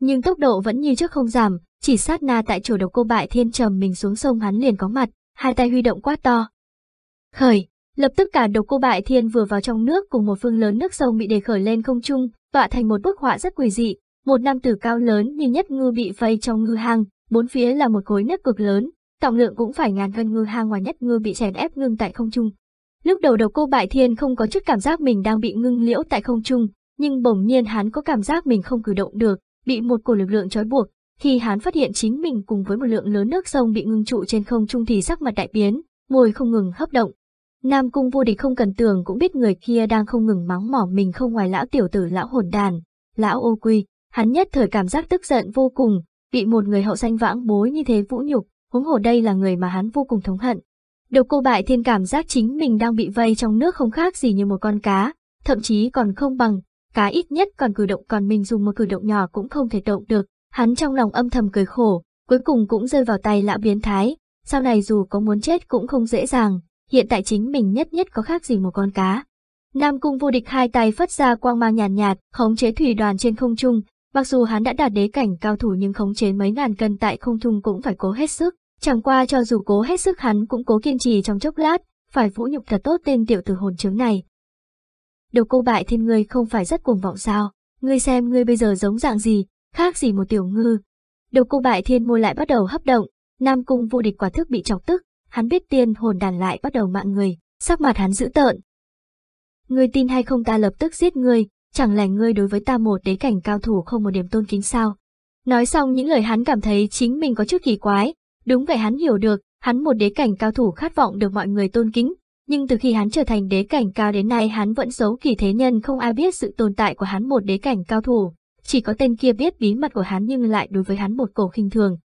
nhưng tốc độ vẫn như trước không giảm, chỉ sát na tại chỗ độc cô bại thiên trầm mình xuống sông hắn liền có mặt, hai tay huy động quá to. Khởi, lập tức cả độc cô bại thiên vừa vào trong nước cùng một phương lớn nước sông bị đề khởi lên không trung, tọa thành một bức họa rất quỷ dị, một nam tử cao lớn như nhất ngư bị vây trong ngư hang, bốn phía là một khối nước cực lớn, tổng lượng cũng phải ngàn cân ngư hang ngoài nhất ngư bị chèn ép ngưng tại không trung. Lúc đầu đầu cô bại thiên không có chút cảm giác mình đang bị ngưng liễu tại không trung, nhưng bỗng nhiên hắn có cảm giác mình không cử động được, bị một cổ lực lượng trói buộc, khi hắn phát hiện chính mình cùng với một lượng lớn nước sông bị ngưng trụ trên không trung thì sắc mặt đại biến, môi không ngừng hấp động. Nam cung vô địch không cần tưởng cũng biết người kia đang không ngừng mắng mỏ mình không ngoài lão tiểu tử lão hồn đàn, lão ô quy, hắn nhất thời cảm giác tức giận vô cùng, bị một người hậu danh vãng bối như thế vũ nhục, huống hồ đây là người mà hắn vô cùng thống hận. Độc cô bại thiên cảm giác chính mình đang bị vây trong nước không khác gì như một con cá, thậm chí còn không bằng, cá ít nhất còn cử động còn mình dùng một cử động nhỏ cũng không thể động được. Hắn trong lòng âm thầm cười khổ, cuối cùng cũng rơi vào tay lão biến thái, sau này dù có muốn chết cũng không dễ dàng, hiện tại chính mình nhất nhất có khác gì một con cá. Nam cung vô địch hai tay phất ra quang mang nhàn nhạt, nhạt, khống chế thủy đoàn trên không trung, mặc dù hắn đã đạt đế cảnh cao thủ nhưng khống chế mấy ngàn cân tại không trung cũng phải cố hết sức, chẳng qua cho dù cố hết sức hắn cũng cố kiên trì trong chốc lát, phải vũ nhục thật tốt tên tiểu tử hồn chứng này đầu cô bại thiên ngươi không phải rất cuồng vọng sao, ngươi xem ngươi bây giờ giống dạng gì, khác gì một tiểu ngư. Đầu cô bại thiên môi lại bắt đầu hấp động, nam cung vô địch quả thức bị chọc tức, hắn biết tiên hồn đàn lại bắt đầu mạng người, sắc mặt hắn dữ tợn. Ngươi tin hay không ta lập tức giết ngươi, chẳng lẽ ngươi đối với ta một đế cảnh cao thủ không một điểm tôn kính sao? Nói xong những lời hắn cảm thấy chính mình có chút kỳ quái, đúng vậy hắn hiểu được, hắn một đế cảnh cao thủ khát vọng được mọi người tôn kính, nhưng từ khi hắn trở thành đế cảnh cao đến nay hắn vẫn giấu kỳ thế nhân không ai biết sự tồn tại của hắn một đế cảnh cao thủ, chỉ có tên kia biết bí mật của hắn nhưng lại đối với hắn một cổ khinh thường.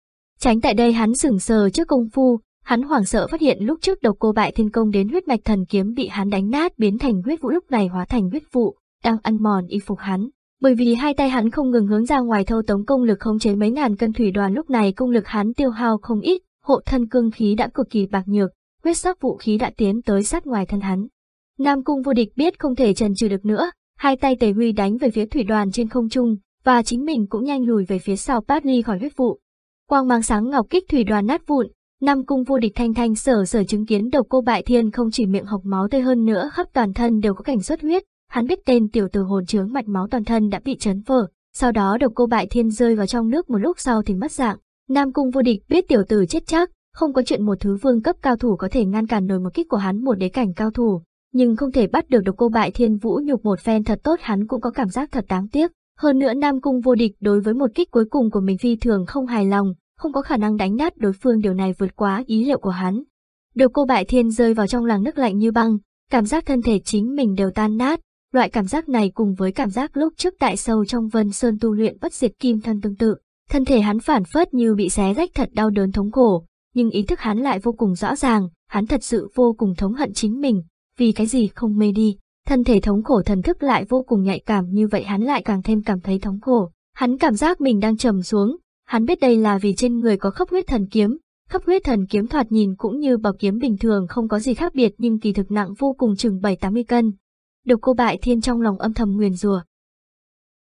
Tránh tại đây hắn sửng sờ trước công phu, hắn hoảng sợ phát hiện lúc trước đầu cô bại thiên công đến huyết mạch thần kiếm bị hắn đánh nát biến thành huyết vụ lúc này hóa thành huyết vụ, đang ăn mòn y phục hắn. Bởi vì hai tay hắn không ngừng hướng ra ngoài thâu tống công lực không chế mấy ngàn cân thủy đoàn lúc này công lực hắn tiêu hao không ít, hộ thân cương khí đã cực kỳ bạc nhược, huyết sắc vũ khí đã tiến tới sát ngoài thân hắn. Nam cung vô địch biết không thể trần trừ được nữa, hai tay tề huy đánh về phía thủy đoàn trên không trung, và chính mình cũng nhanh lùi về phía sau Bát Ly khỏi huyết vụ. Quang mang sáng ngọc kích thủy đoàn nát vụn, Nam cung vô địch thanh thanh sở sở chứng kiến độc cô bại thiên không chỉ miệng học máu tươi hơn nữa khắp toàn thân đều có cảnh xuất huyết, hắn biết tên tiểu tử hồn chướng mạch máu toàn thân đã bị chấn vỡ, sau đó độc cô bại thiên rơi vào trong nước một lúc sau thì mất dạng. Nam cung vô địch biết tiểu tử chết chắc, không có chuyện một thứ vương cấp cao thủ có thể ngăn cản nổi một kích của hắn một đế cảnh cao thủ, nhưng không thể bắt được độc cô bại thiên vũ nhục một phen thật tốt hắn cũng có cảm giác thật đáng tiếc. Hơn nữa Nam Cung vô địch đối với một kích cuối cùng của mình phi thường không hài lòng, không có khả năng đánh nát đối phương điều này vượt quá ý liệu của hắn. Độc cô bại thiên rơi vào trong làng nước lạnh như băng, cảm giác thân thể chính mình đều tan nát, loại cảm giác này cùng với cảm giác lúc trước tại sâu trong vân sơn tu luyện bất diệt kim thân tương tự, thân thể hắn phản phất như bị xé rách thật đau đớn thống khổ, nhưng ý thức hắn lại vô cùng rõ ràng, hắn thật sự vô cùng thống hận chính mình, vì cái gì không mê đi, thân thể thống khổ thần thức lại vô cùng nhạy cảm như vậy hắn lại càng thêm cảm thấy thống khổ, hắn cảm giác mình đang trầm xuống, hắn biết đây là vì trên người có khắp huyết thần kiếm, khắp huyết thần kiếm thoạt nhìn cũng như bảo kiếm bình thường không có gì khác biệt nhưng kỳ thực nặng vô cùng chừng 7-80 cân. Độc cô bại thiên trong lòng âm thầm nguyền rủa.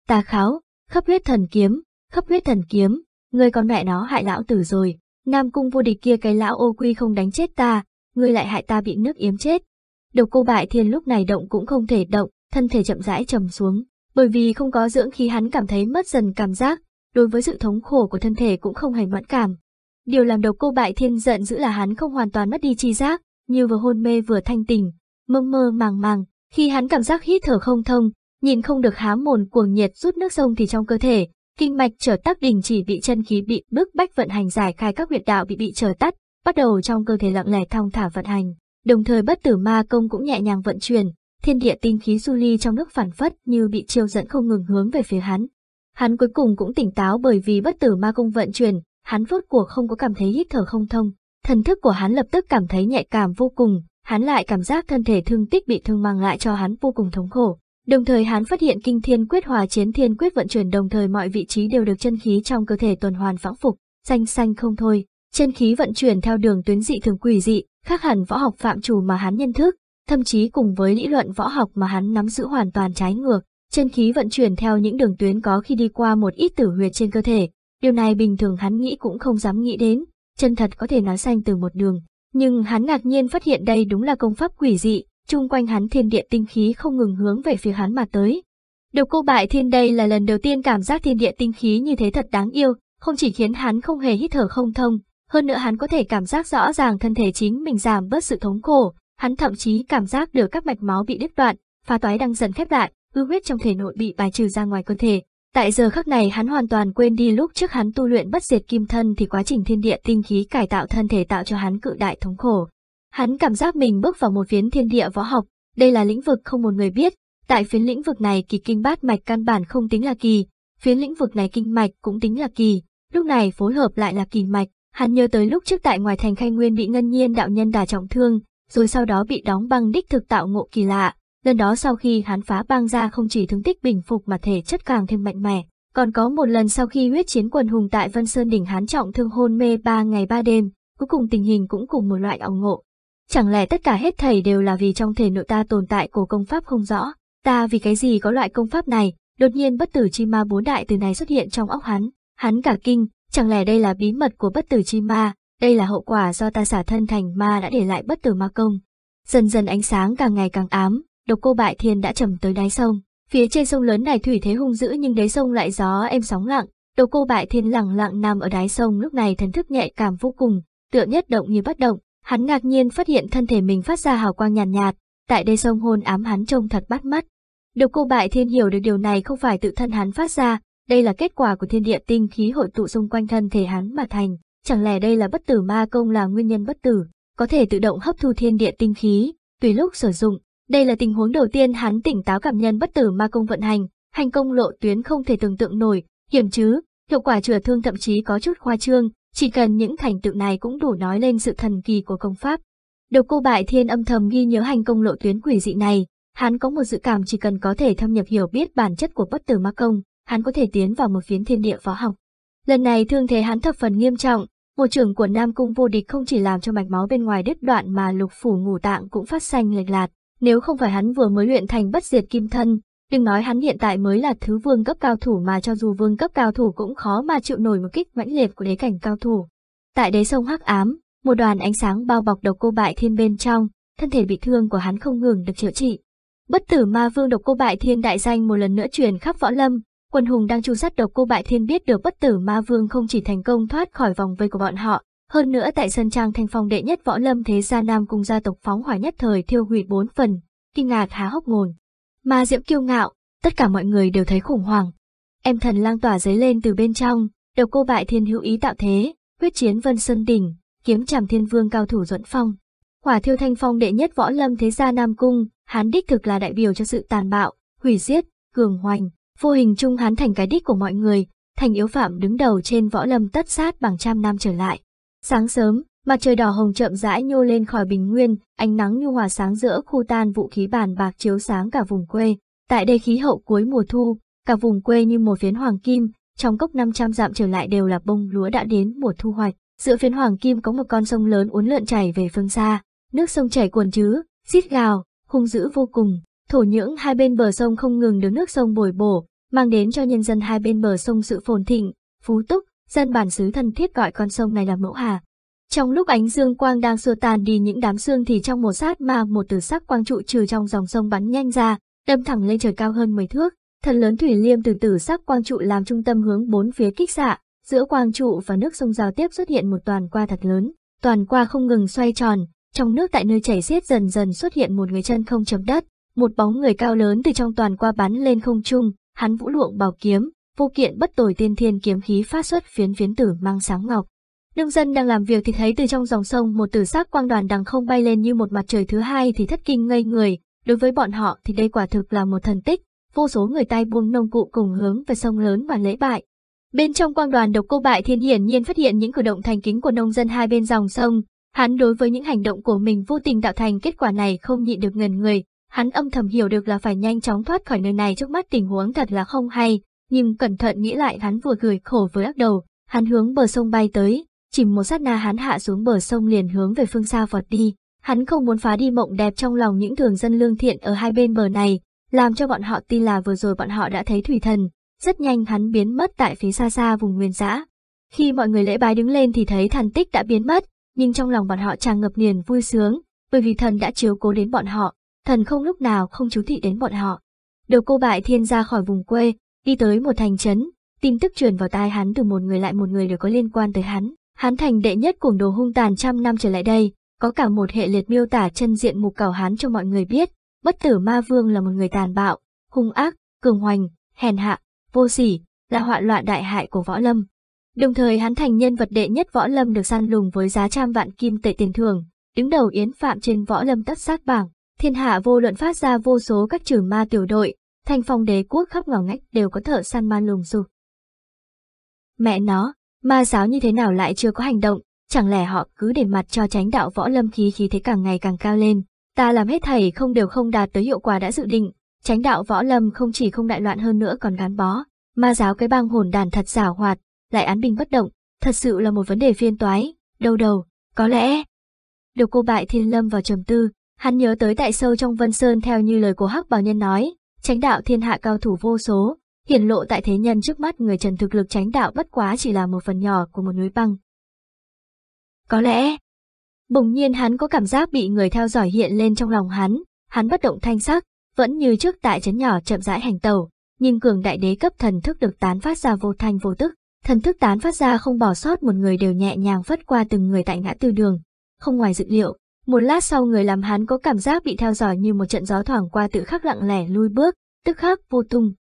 ta kháo, khắp huyết thần kiếm, khắp huyết thần kiếm, người con mẹ nó hại lão tử rồi, Nam cung vô địch kia cái lão ô quy không đánh chết ta, ngươi lại hại ta bị nước yếm chết. Độc cô bại thiên lúc này động cũng không thể động, thân thể chậm rãi trầm xuống, bởi vì không có dưỡng khí hắn cảm thấy mất dần cảm giác, đối với sự thống khổ của thân thể cũng không hề mẫn cảm. Điều làm độc cô bại thiên giận dữ là hắn không hoàn toàn mất đi chi giác, như vừa hôn mê vừa thanh tỉnh, mơ mơ màng màng, khi hắn cảm giác hít thở không thông, nhìn không được há mồn cuồng nhiệt rút nước sông thì trong cơ thể, kinh mạch trở tắc đình chỉ bị chân khí bị bức bách vận hành giải khai các huyệt đạo bị bị trở tắt, bắt đầu trong cơ thể lặng lẽ thong thả vận hành, đồng thời bất tử ma công cũng nhẹ nhàng vận chuyển, thiên địa tinh khí du ly trong nước phản phất như bị chiêu dẫn không ngừng hướng về phía hắn. Hắn cuối cùng cũng tỉnh táo bởi vì bất tử ma công vận chuyển, hắn vốt cuộc không có cảm thấy hít thở không thông, thần thức của hắn lập tức cảm thấy nhạy cảm vô cùng, hắn lại cảm giác thân thể thương tích bị thương mang lại cho hắn vô cùng thống khổ. Đồng thời hắn phát hiện kinh thiên quyết hòa chiến thiên quyết vận chuyển đồng thời mọi vị trí đều được chân khí trong cơ thể tuần hoàn phãng phục, xanh xanh không thôi. Chân khí vận chuyển theo đường tuyến dị thường quỷ dị, khác hẳn võ học phạm chủ mà hắn nhân thức, thậm chí cùng với lý luận võ học mà hắn nắm giữ hoàn toàn trái ngược. Chân khí vận chuyển theo những đường tuyến có khi đi qua một ít tử huyệt trên cơ thể, điều này bình thường hắn nghĩ cũng không dám nghĩ đến, chân thật có thể nói xanh từ một đường. Nhưng hắn ngạc nhiên phát hiện đây đúng là công pháp quỷ dị, chung quanh hắn thiên địa tinh khí không ngừng hướng về phía hắn mà tới. Đầu cô bại thiên đây là lần đầu tiên cảm giác thiên địa tinh khí như thế thật đáng yêu, không chỉ khiến hắn không hề hít thở không thông, hơn nữa hắn có thể cảm giác rõ ràng thân thể chính mình giảm bớt sự thống khổ, hắn thậm chí cảm giác được các mạch máu bị đứt đoạn, phá toái đang dần khép lại, ư huyết trong thể nội bị bài trừ ra ngoài cơ thể. Tại giờ khắc này hắn hoàn toàn quên đi lúc trước hắn tu luyện bất diệt kim thân thì quá trình thiên địa tinh khí cải tạo thân thể tạo cho hắn cự đại thống khổ, Hắn cảm giác mình bước vào một phiến thiên địa võ học, đây là lĩnh vực không một người biết, tại phiến lĩnh vực này kỳ kinh bát mạch căn bản không tính là kỳ, phiến lĩnh vực này kinh mạch cũng tính là kỳ, lúc này phối hợp lại là kỳ mạch, hắn nhớ tới lúc trước tại ngoài thành khai nguyên bị ngân nhiên đạo nhân đà trọng thương, rồi sau đó bị đóng băng đích thực tạo ngộ kỳ lạ, lần đó sau khi hắn phá băng ra không chỉ thương tích bình phục mà thể chất càng thêm mạnh mẽ. Còn có một lần sau khi huyết chiến quần hùng tại Vân Sơn đỉnh hán trọng thương hôn mê ba ngày ba đêm, cuối cùng tình hình cũng cùng một loại ảo ngộ, Chẳng lẽ tất cả hết thầy đều là vì trong thể nội ta tồn tại của công pháp không rõ? Ta vì cái gì có loại công pháp này? Đột nhiên bất tử chi ma bốn đại từ này xuất hiện trong óc hắn. Hắn cả kinh, chẳng lẽ đây là bí mật của bất tử chi ma? Đây là hậu quả do ta xả thân thành ma đã để lại bất tử ma công. Dần dần ánh sáng càng ngày càng ám, độc cô bại thiên đã chầm tới đáy sông. Phía trên sông lớn này thủy thế hung dữ nhưng đáy sông lại gió êm sóng lặng. Độc cô bại thiên lặng lặng nằm ở đáy sông lúc này thần thức nhẹ cảm vô cùng, tựa nhất động như bất động, Hắn ngạc nhiên phát hiện thân thể mình phát ra hào quang nhàn nhạt, nhạt, tại đây sông hôn ám hắn trông thật bắt mắt. Được cô bại thiên hiểu được điều này không phải tự thân hắn phát ra, đây là kết quả của thiên địa tinh khí hội tụ xung quanh thân thể hắn mà thành, chẳng lẽ đây là bất tử ma công là nguyên nhân bất tử, có thể tự động hấp thu thiên địa tinh khí, tùy lúc sử dụng. Đây là tình huống đầu tiên hắn tỉnh táo cảm nhận bất tử ma công vận hành, hành công lộ tuyến không thể tưởng tượng nổi, hiểm chứ, hiệu quả chữa thương thậm chí có chút khoa trương, chỉ cần những thành tựu này cũng đủ nói lên sự thần kỳ của công pháp. Độc cô bại thiên âm thầm ghi nhớ hành công lộ tuyến quỷ dị này, hắn có một dự cảm chỉ cần có thể thâm nhập hiểu biết bản chất của bất tử ma công, hắn có thể tiến vào một phiến thiên địa phó học. Lần này thương thế hắn thập phần nghiêm trọng, một trưởng của Nam Cung vô địch không chỉ làm cho mạch máu bên ngoài đứt đoạn mà lục phủ ngủ tạng cũng phát xanh lệch lạc. Nếu không phải hắn vừa mới luyện thành bất diệt kim thân, Đừng nói hắn hiện tại mới là thứ vương cấp cao thủ mà cho dù vương cấp cao thủ cũng khó mà chịu nổi một kích mãnh liệt của đế cảnh cao thủ. Tại đế sông hắc ám, một đoàn ánh sáng bao bọc độc cô bại thiên bên trong, thân thể bị thương của hắn không ngừng được chữa trị. Bất tử ma vương độc cô bại thiên đại danh một lần nữa truyền khắp võ lâm, quần hùng đang chu sát độc cô bại thiên biết được bất tử ma vương không chỉ thành công thoát khỏi vòng vây của bọn họ, hơn nữa tại sân trang thanh phong đệ nhất võ lâm thế gia nam cùng gia tộc phóng hỏa nhất thời thiêu hủy bốn phần, kinh ngạc há hốc mồm. Mà Diễm kiêu ngạo, tất cả mọi người đều thấy khủng hoảng. Em thần lang tỏa giấy lên từ bên trong, đầu cô bại thiên hữu ý tạo thế, huyết chiến vân sơn đỉnh, kiếm chảm thiên vương cao thủ dẫn phong. Hỏa thiêu thanh phong đệ nhất võ lâm thế gia Nam Cung, hán đích thực là đại biểu cho sự tàn bạo, hủy diệt, cường hoành, vô hình chung hán thành cái đích của mọi người, thành yếu phạm đứng đầu trên võ lâm tất sát bằng trăm năm trở lại. Sáng sớm, Mặt trời đỏ hồng chậm rãi nhô lên khỏi bình nguyên, ánh nắng nhu hòa sáng giữa khu tan vũ khí bàn bạc chiếu sáng cả vùng quê. Tại đây khí hậu cuối mùa thu, cả vùng quê như một phiến hoàng kim, trong cốc 500 dặm trở lại đều là bông lúa đã đến mùa thu hoạch. Giữa phiến hoàng kim có một con sông lớn uốn lượn chảy về phương xa, nước sông chảy cuồn chứ, rít gào, hung dữ vô cùng. Thổ nhưỡng hai bên bờ sông không ngừng được nước sông bồi bổ, mang đến cho nhân dân hai bên bờ sông sự phồn thịnh, phú túc, dân bản xứ thân thiết gọi con sông này là Mẫu Hà. Trong lúc ánh dương quang đang xua tàn đi những đám xương thì trong một sát mà một từ sắc quang trụ trừ trong dòng sông bắn nhanh ra, đâm thẳng lên trời cao hơn 10 thước, thần lớn thủy liêm từ từ sắc quang trụ làm trung tâm hướng bốn phía kích xạ, giữa quang trụ và nước sông giao tiếp xuất hiện một toàn qua thật lớn, toàn qua không ngừng xoay tròn, trong nước tại nơi chảy xiết dần dần xuất hiện một người chân không chấm đất, một bóng người cao lớn từ trong toàn qua bắn lên không trung, hắn vũ luộng bảo kiếm, vô kiện bất tồi tiên thiên kiếm khí phát xuất phiến phiến tử mang sáng ngọc. Nông dân đang làm việc thì thấy từ trong dòng sông một tử sắc quang đoàn đằng không bay lên như một mặt trời thứ hai thì thất kinh ngây người, đối với bọn họ thì đây quả thực là một thần tích, vô số người tay buông nông cụ cùng hướng về sông lớn và lễ bại. Bên trong quang đoàn độc cô bại thiên hiển nhiên phát hiện những cử động thành kính của nông dân hai bên dòng sông, hắn đối với những hành động của mình vô tình tạo thành kết quả này không nhịn được ngần người, hắn âm thầm hiểu được là phải nhanh chóng thoát khỏi nơi này trước mắt tình huống thật là không hay, nhưng cẩn thận nghĩ lại hắn vừa cười khổ với ác đầu, hắn hướng bờ sông bay tới, chỉ một sát na hắn hạ xuống bờ sông liền hướng về phương xa vọt đi. Hắn không muốn phá đi mộng đẹp trong lòng những thường dân lương thiện ở hai bên bờ này, làm cho bọn họ tin là vừa rồi bọn họ đã thấy thủy thần. Rất nhanh hắn biến mất tại phía xa xa vùng nguyên giã. Khi mọi người lễ bái đứng lên thì thấy thần tích đã biến mất, nhưng trong lòng bọn họ tràn ngập niềm vui sướng, bởi vì thần đã chiếu cố đến bọn họ, thần không lúc nào không chú thị đến bọn họ. Đầu cô bại thiên ra khỏi vùng quê, đi tới một thành trấn, tin tức truyền vào tai hắn từ một người lại một người đều có liên quan tới hắn. Hán thành đệ nhất cuồng đồ hung tàn trăm năm trở lại đây, có cả một hệ liệt miêu tả chân diện mục cảo hán cho mọi người biết, bất tử ma vương là một người tàn bạo, hung ác, cường hoành, hèn hạ, vô sỉ, là họa loạn đại hại của võ lâm. Đồng thời hán thành nhân vật đệ nhất võ lâm được săn lùng với giá trăm vạn kim tệ tiền thưởng, đứng đầu yến phạm trên võ lâm tất sát bảng, thiên hạ vô luận phát ra vô số các trừ ma tiểu đội, thành phong đế quốc khắp ngõ ngách đều có thợ săn man lùng sụp. Mẹ nó, Ma giáo như thế nào lại chưa có hành động, chẳng lẽ họ cứ để mặt cho tránh đạo võ lâm khí khí thế càng ngày càng cao lên. Ta làm hết thầy không đều không đạt tới hiệu quả đã dự định, tránh đạo võ lâm không chỉ không đại loạn hơn nữa còn gắn bó. Ma giáo cái băng hồn đàn thật giả hoạt, lại án binh bất động, thật sự là một vấn đề phiên toái, đâu đầu, có lẽ. Được cô bại thiên lâm vào trầm tư, hắn nhớ tới tại sâu trong vân sơn theo như lời của hắc bảo nhân nói, tránh đạo thiên hạ cao thủ vô số, hiển lộ tại thế nhân trước mắt người trần thực lực tránh đạo bất quá chỉ là một phần nhỏ của một núi băng. Có lẽ, bỗng nhiên hắn có cảm giác bị người theo dõi hiện lên trong lòng hắn, hắn bất động thanh sắc, vẫn như trước tại chấn nhỏ chậm rãi hành tẩu, nhưng cường đại đế cấp thần thức được tán phát ra vô thanh vô tức, thần thức tán phát ra không bỏ sót một người đều nhẹ nhàng vất qua từng người tại ngã tư đường, không ngoài dự liệu. Một lát sau người làm hắn có cảm giác bị theo dõi như một trận gió thoảng qua tự khắc lặng lẻ lui bước, tức khắc vô tung,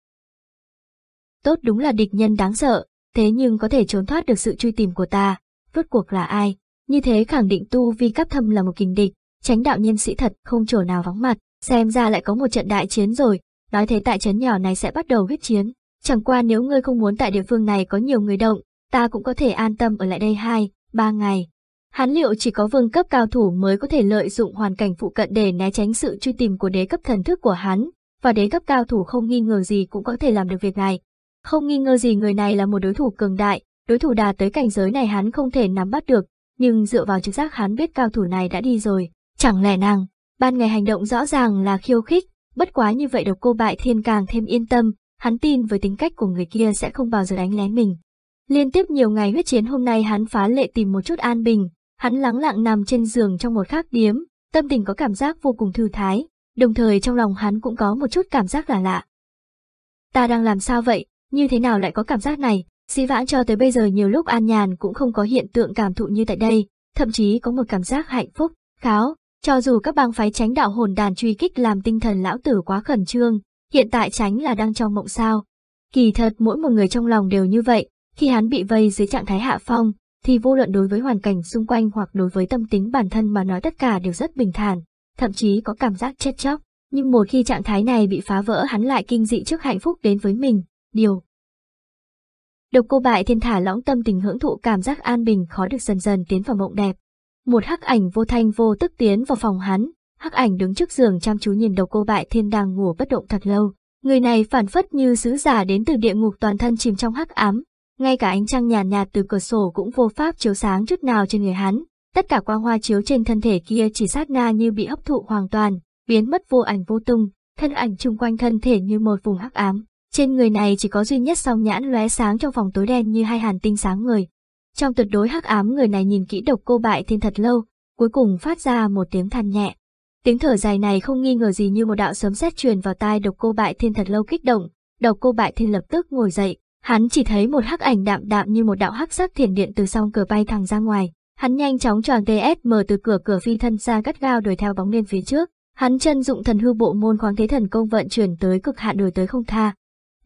Tốt đúng là địch nhân đáng sợ, thế nhưng có thể trốn thoát được sự truy tìm của ta, rốt cuộc là ai? Như thế khẳng định tu vi cấp thâm là một kình địch, tránh đạo nhân sĩ thật không chỗ nào vắng mặt, xem ra lại có một trận đại chiến rồi, nói thế tại trấn nhỏ này sẽ bắt đầu huyết chiến. Chẳng qua nếu ngươi không muốn tại địa phương này có nhiều người động, ta cũng có thể an tâm ở lại đây hai, ba ngày. Hán liệu chỉ có vương cấp cao thủ mới có thể lợi dụng hoàn cảnh phụ cận để né tránh sự truy tìm của đế cấp thần thức của hắn, và đế cấp cao thủ không nghi ngờ gì cũng có thể làm được việc này, không nghi ngờ gì người này là một đối thủ cường đại, đối thủ đạt tới cảnh giới này hắn không thể nắm bắt được, nhưng dựa vào trực giác hắn biết cao thủ này đã đi rồi. Chẳng lẽ nàng, ban ngày hành động rõ ràng là khiêu khích, bất quá như vậy độc cô bại thiên càng thêm yên tâm, hắn tin với tính cách của người kia sẽ không bao giờ đánh lén mình. Liên tiếp nhiều ngày huyết chiến hôm nay hắn phá lệ tìm một chút an bình, hắn lắng lặng nằm trên giường trong một khác điếm, tâm tình có cảm giác vô cùng thư thái, đồng thời trong lòng hắn cũng có một chút cảm giác là lạ. Ta đang làm sao vậy, như thế nào lại có cảm giác này? Sĩ vãn cho tới bây giờ nhiều lúc an nhàn cũng không có hiện tượng cảm thụ như tại đây, thậm chí có một cảm giác hạnh phúc, kháo. Cho dù các bang phái tránh đạo hồn đàn truy kích làm tinh thần lão tử quá khẩn trương, hiện tại tránh là đang trong mộng sao. Kỳ thật mỗi một người trong lòng đều như vậy, khi hắn bị vây dưới trạng thái hạ phong, thì vô luận đối với hoàn cảnh xung quanh hoặc đối với tâm tính bản thân mà nói tất cả đều rất bình thản, thậm chí có cảm giác chết chóc. Nhưng một khi trạng thái này bị phá vỡ hắn lại kinh dị trước hạnh phúc đến với mình, điều. Độc cô bại thiên thả lõng tâm tình hưởng thụ cảm giác an bình khó được dần dần tiến vào mộng đẹp. Một hắc ảnh vô thanh vô tức tiến vào phòng hắn, hắc ảnh đứng trước giường chăm chú nhìn độc cô bại thiên đang ngủ bất động thật lâu. Người này phản phất như sứ giả đến từ địa ngục toàn thân chìm trong hắc ám, ngay cả ánh trăng nhàn nhạt, nhạt từ cửa sổ cũng vô pháp chiếu sáng chút nào trên người hắn. Tất cả quang hoa chiếu trên thân thể kia chỉ sát na như bị hấp thụ hoàn toàn, biến mất vô ảnh vô tung, thân ảnh chung quanh thân thể như một vùng hắc ám. Trên người này chỉ có duy nhất song nhãn lóe sáng trong phòng tối đen như hai hàn tinh sáng người. Trong tuyệt đối hắc ám người này nhìn kỹ độc cô bại thiên thật lâu, cuối cùng phát ra một tiếng than nhẹ. Tiếng thở dài này không nghi ngờ gì như một đạo sấm sét truyền vào tai độc cô bại thiên thật lâu kích động, độc cô bại thiên lập tức ngồi dậy, hắn chỉ thấy một hắc ảnh đạm đạm như một đạo hắc sắc thiền điện từ sau cửa bay thẳng ra ngoài. Hắn nhanh chóng tròn TSM từ cửa cửa phi thân ra gắt gao đuổi theo bóng lên phía trước. Hắn chân dụng thần hư bộ môn khoáng thế thần công vận chuyển tới cực hạn đuổi tới không tha,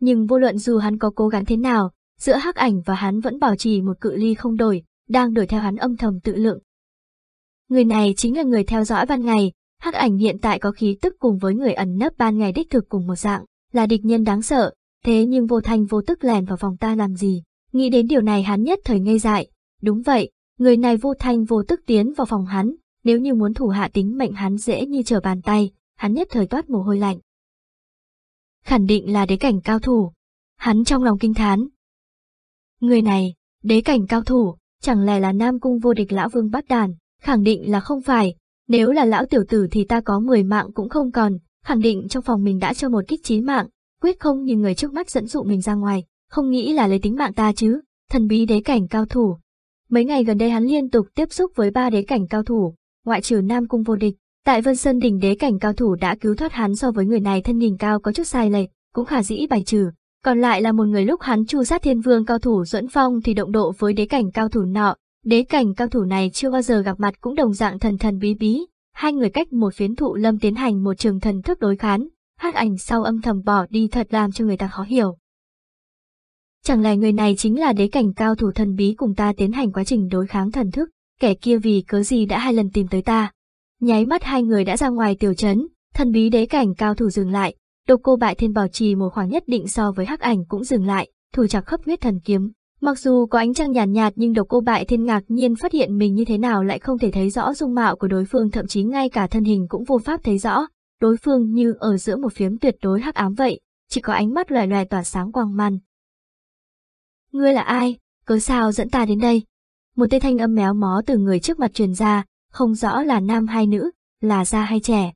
nhưng vô luận dù hắn có cố gắng thế nào, giữa hắc ảnh và hắn vẫn bảo trì một cự ly không đổi, đang đuổi theo hắn âm thầm tự lượng. Người này chính là người theo dõi ban ngày, hắc ảnh hiện tại có khí tức cùng với người ẩn nấp ban ngày đích thực cùng một dạng, là địch nhân đáng sợ, thế nhưng vô thanh vô tức lèn vào phòng ta làm gì, nghĩ đến điều này hắn nhất thời ngây dại, đúng vậy, người này vô thanh vô tức tiến vào phòng hắn, nếu như muốn thủ hạ tính mệnh hắn dễ như trở bàn tay, hắn nhất thời toát mồ hôi lạnh khẳng định là đế cảnh cao thủ. Hắn trong lòng kinh thán. Người này, đế cảnh cao thủ, chẳng lẽ là Nam Cung vô địch lão vương bát đàn, khẳng định là không phải, nếu là lão tiểu tử thì ta có 10 mạng cũng không còn, khẳng định trong phòng mình đã cho một kích chí mạng, quyết không nhìn người trước mắt dẫn dụ mình ra ngoài, không nghĩ là lấy tính mạng ta chứ, thần bí đế cảnh cao thủ. Mấy ngày gần đây hắn liên tục tiếp xúc với ba đế cảnh cao thủ, ngoại trừ Nam Cung vô địch, Tại Vân Sơn đỉnh đế cảnh cao thủ đã cứu thoát hắn so với người này thân hình cao có chút sai lệch, cũng khả dĩ bài trừ. Còn lại là một người lúc hắn chu sát thiên vương cao thủ dẫn phong thì động độ với đế cảnh cao thủ nọ, đế cảnh cao thủ này chưa bao giờ gặp mặt cũng đồng dạng thần thần bí bí. Hai người cách một phiến thụ lâm tiến hành một trường thần thức đối khán, hát ảnh sau âm thầm bỏ đi thật làm cho người ta khó hiểu. Chẳng lẽ người này chính là đế cảnh cao thủ thần bí cùng ta tiến hành quá trình đối kháng thần thức, kẻ kia vì cớ gì đã hai lần tìm tới ta, Nháy mắt hai người đã ra ngoài tiểu trấn, thần bí đế cảnh cao thủ dừng lại, độc cô bại thiên bảo trì một khoảng nhất định so với hắc ảnh cũng dừng lại, thủ chặt khắp huyết thần kiếm. Mặc dù có ánh trăng nhàn nhạt, nhạt nhưng độc cô bại thiên ngạc nhiên phát hiện mình như thế nào lại không thể thấy rõ dung mạo của đối phương thậm chí ngay cả thân hình cũng vô pháp thấy rõ, đối phương như ở giữa một phiếm tuyệt đối hắc ám vậy, chỉ có ánh mắt loè loè tỏa sáng quang man. Ngươi là ai, cớ sao dẫn ta đến đây? Một tê thanh âm méo mó từ người trước mặt truyền ra, không rõ là nam hay nữ, là già hay trẻ.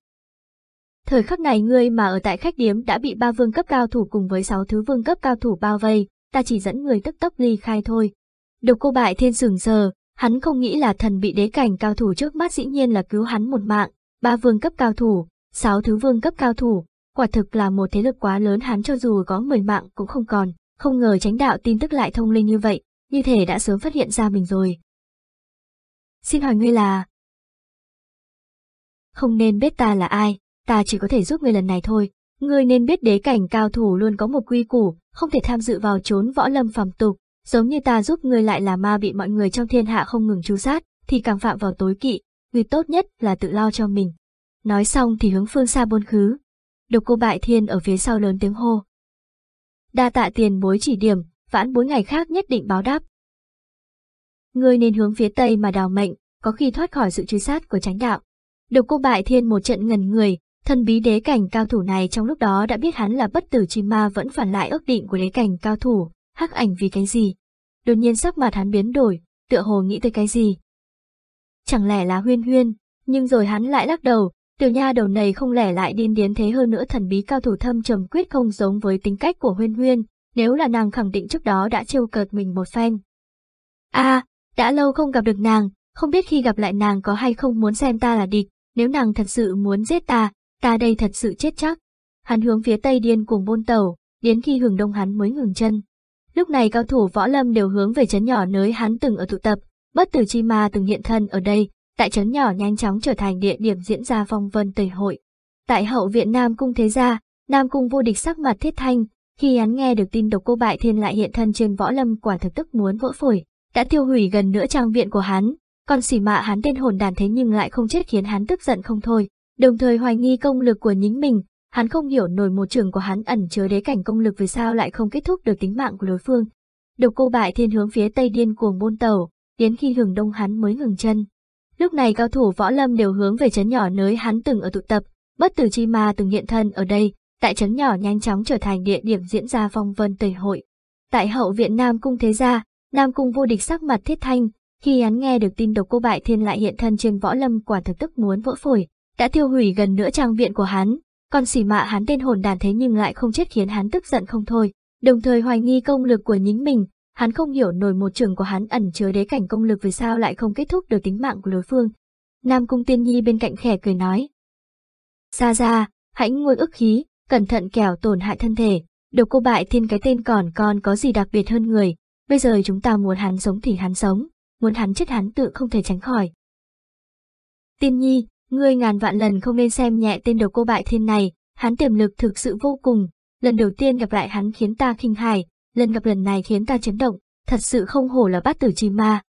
Thời khắc này ngươi mà ở tại khách điếm đã bị ba vương cấp cao thủ cùng với sáu thứ vương cấp cao thủ bao vây, ta chỉ dẫn người tức tốc ly khai thôi. Độc cô bại thiên sừng sờ, hắn không nghĩ là thần bị đế cảnh cao thủ trước mắt dĩ nhiên là cứu hắn một mạng, ba vương cấp cao thủ, sáu thứ vương cấp cao thủ, quả thực là một thế lực quá lớn hắn cho dù có mười mạng cũng không còn, không ngờ tránh đạo tin tức lại thông linh như vậy, như thể đã sớm phát hiện ra mình rồi. Xin hỏi ngươi là, không nên biết ta là ai, ta chỉ có thể giúp ngươi lần này thôi. Ngươi nên biết đế cảnh cao thủ luôn có một quy củ, không thể tham dự vào trốn võ lâm phàm tục, giống như ta giúp ngươi lại là ma bị mọi người trong thiên hạ không ngừng chú sát, thì càng phạm vào tối kỵ, ngươi tốt nhất là tự lo cho mình. Nói xong thì hướng phương xa buôn khứ. Độc cô bại thiên ở phía sau lớn tiếng hô. Đa tạ tiền bối chỉ điểm, vãn bối ngày khác nhất định báo đáp. Ngươi nên hướng phía tây mà đào mệnh, có khi thoát khỏi sự truy sát của tránh đạo. Được cô bại thiên một trận ngần người, thân bí đế cảnh cao thủ này trong lúc đó đã biết hắn là bất tử chi ma vẫn phản lại ước định của đế cảnh cao thủ, hắc ảnh vì cái gì. Đột nhiên sắc mặt hắn biến đổi, tựa hồ nghĩ tới cái gì. Chẳng lẽ là huyên huyên, nhưng rồi hắn lại lắc đầu, tiểu nha đầu này không lẽ lại điên điến thế hơn nữa thần bí cao thủ thâm trầm quyết không giống với tính cách của huyên huyên, nếu là nàng khẳng định trước đó đã trêu cợt mình một phen. a à, đã lâu không gặp được nàng, không biết khi gặp lại nàng có hay không muốn xem ta là địch, nếu nàng thật sự muốn giết ta, ta đây thật sự chết chắc. Hắn hướng phía tây điên cuồng bôn tàu, đến khi hưởng đông hắn mới ngừng chân. Lúc này cao thủ võ lâm đều hướng về chấn nhỏ nơi hắn từng ở tụ tập, bất tử chi ma từng hiện thân ở đây, tại chấn nhỏ nhanh chóng trở thành địa điểm diễn ra phong vân tẩy hội. Tại hậu viện Nam Cung Thế Gia, Nam Cung vô địch sắc mặt thiết thanh, khi hắn nghe được tin độc cô bại thiên lại hiện thân trên võ lâm quả thực tức muốn vỡ phổi, đã tiêu hủy gần nửa trang viện của hắn, còn xỉ mạ hắn tên hồn đàn thế nhưng lại không chết khiến hắn tức giận không thôi, đồng thời hoài nghi công lực của nhính mình, hắn không hiểu nổi một trường của hắn ẩn chứa đế cảnh công lực vì sao lại không kết thúc được tính mạng của đối phương. Độc cô bại thiên hướng phía tây điên cuồng bôn tàu, đến khi hưởng đông hắn mới ngừng chân. Lúc này cao thủ võ lâm đều hướng về trấn nhỏ nơi hắn từng ở tụ tập, bất tử chi ma từng hiện thân ở đây, tại trấn nhỏ nhanh chóng trở thành địa điểm diễn ra phong vân tẩy hội. Tại hậu viện Nam Cung Thế Gia, Nam Cung vô địch sắc mặt thiết thanh, khi hắn nghe được tin độc cô bại thiên lại hiện thân trên võ lâm quả thực tức muốn vỡ phổi, đã tiêu hủy gần nửa trang viện của hắn, còn xỉ mạ hắn tên hồn đàn thế nhưng lại không chết khiến hắn tức giận không thôi, đồng thời hoài nghi công lực của nhính mình, hắn không hiểu nổi một trường của hắn ẩn chứa đế cảnh công lực vì sao lại không kết thúc được tính mạng của đối phương. Nam Cung Tiên Nhi bên cạnh khẽ cười nói. Xa ra, hãy ngồi ức khí, cẩn thận kẻo tổn hại thân thể, độc cô bại thiên cái tên còn con có gì đặc biệt hơn người, bây giờ chúng ta muốn hắn sống thì hắn sống, muốn hắn chết hắn tự không thể tránh khỏi. Tiên nhi, ngươi ngàn vạn lần không nên xem nhẹ tên đầu cô bại thiên này, hắn tiềm lực thực sự vô cùng, lần đầu tiên gặp lại hắn khiến ta khinh hài, lần gặp lần này khiến ta chấn động, thật sự không hổ là bát tử chi ma.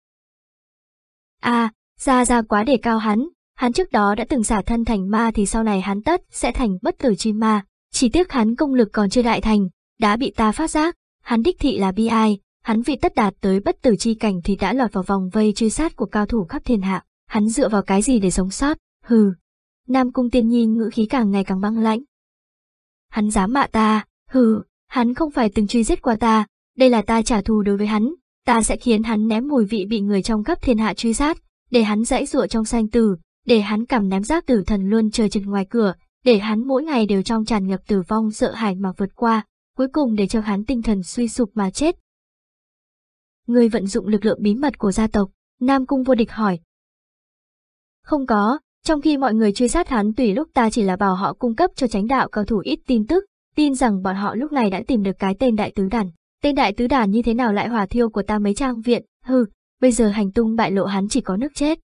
a à, ra ra quá để cao hắn, hắn trước đó đã từng giả thân thành ma thì sau này hắn tất sẽ thành bất tử chi ma, chỉ tiếc hắn công lực còn chưa đại thành, đã bị ta phát giác, hắn đích thị là bi ai, Hắn vì tất đạt tới bất tử chi cảnh thì đã lọt vào vòng vây truy sát của cao thủ khắp thiên hạ, hắn dựa vào cái gì để sống sót, hừ. Nam cung tiên nhi ngữ khí càng ngày càng băng lãnh. Hắn dám mạ ta, hừ, hắn không phải từng truy giết qua ta, đây là ta trả thù đối với hắn, ta sẽ khiến hắn ném mùi vị bị người trong khắp thiên hạ truy sát, để hắn dãy dụa trong sanh tử, để hắn cảm ném giác tử thần luôn chờ chừng ngoài cửa, để hắn mỗi ngày đều trong tràn ngập tử vong sợ hãi mà vượt qua, cuối cùng để cho hắn tinh thần suy sụp mà chết, người vận dụng lực lượng bí mật của gia tộc, Nam Cung vô địch hỏi. Không có, trong khi mọi người truy sát hắn tùy lúc ta chỉ là bảo họ cung cấp cho tránh đạo cao thủ ít tin tức, tin rằng bọn họ lúc này đã tìm được cái tên đại tứ đàn. Tên đại tứ đàn như thế nào lại hỏa thiêu của ta mấy trang viện, hừ, bây giờ hành tung bại lộ hắn chỉ có nước chết.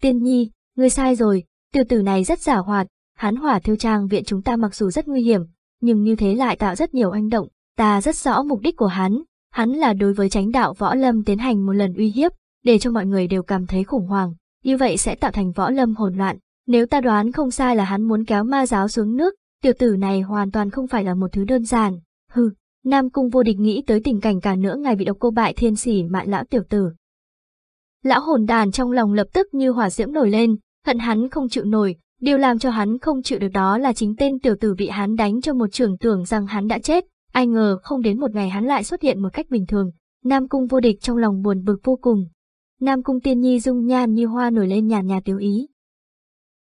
Tiên nhi, ngươi sai rồi, tiểu tử này rất giả hoạt, hắn hỏa thiêu trang viện chúng ta mặc dù rất nguy hiểm, nhưng như thế lại tạo rất nhiều anh động, ta rất rõ mục đích của hắn, Hắn là đối với tránh đạo võ lâm tiến hành một lần uy hiếp, để cho mọi người đều cảm thấy khủng hoảng, như vậy sẽ tạo thành võ lâm hỗn loạn. Nếu ta đoán không sai là hắn muốn kéo ma giáo xuống nước, tiểu tử này hoàn toàn không phải là một thứ đơn giản. Hừ, Nam Cung vô địch nghĩ tới tình cảnh cả nửa ngày bị độc cô bại thiên sỉ mạn lão tiểu tử. Lão hồn đàn trong lòng lập tức như hỏa diễm nổi lên, hận hắn không chịu nổi, điều làm cho hắn không chịu được đó là chính tên tiểu tử bị hắn đánh cho một trường tưởng rằng hắn đã chết, Ai ngờ không đến một ngày hắn lại xuất hiện một cách bình thường, Nam Cung vô địch trong lòng buồn bực vô cùng. Nam Cung tiên nhi dung nhan như hoa nổi lên nhàn nhạt tiếu ý.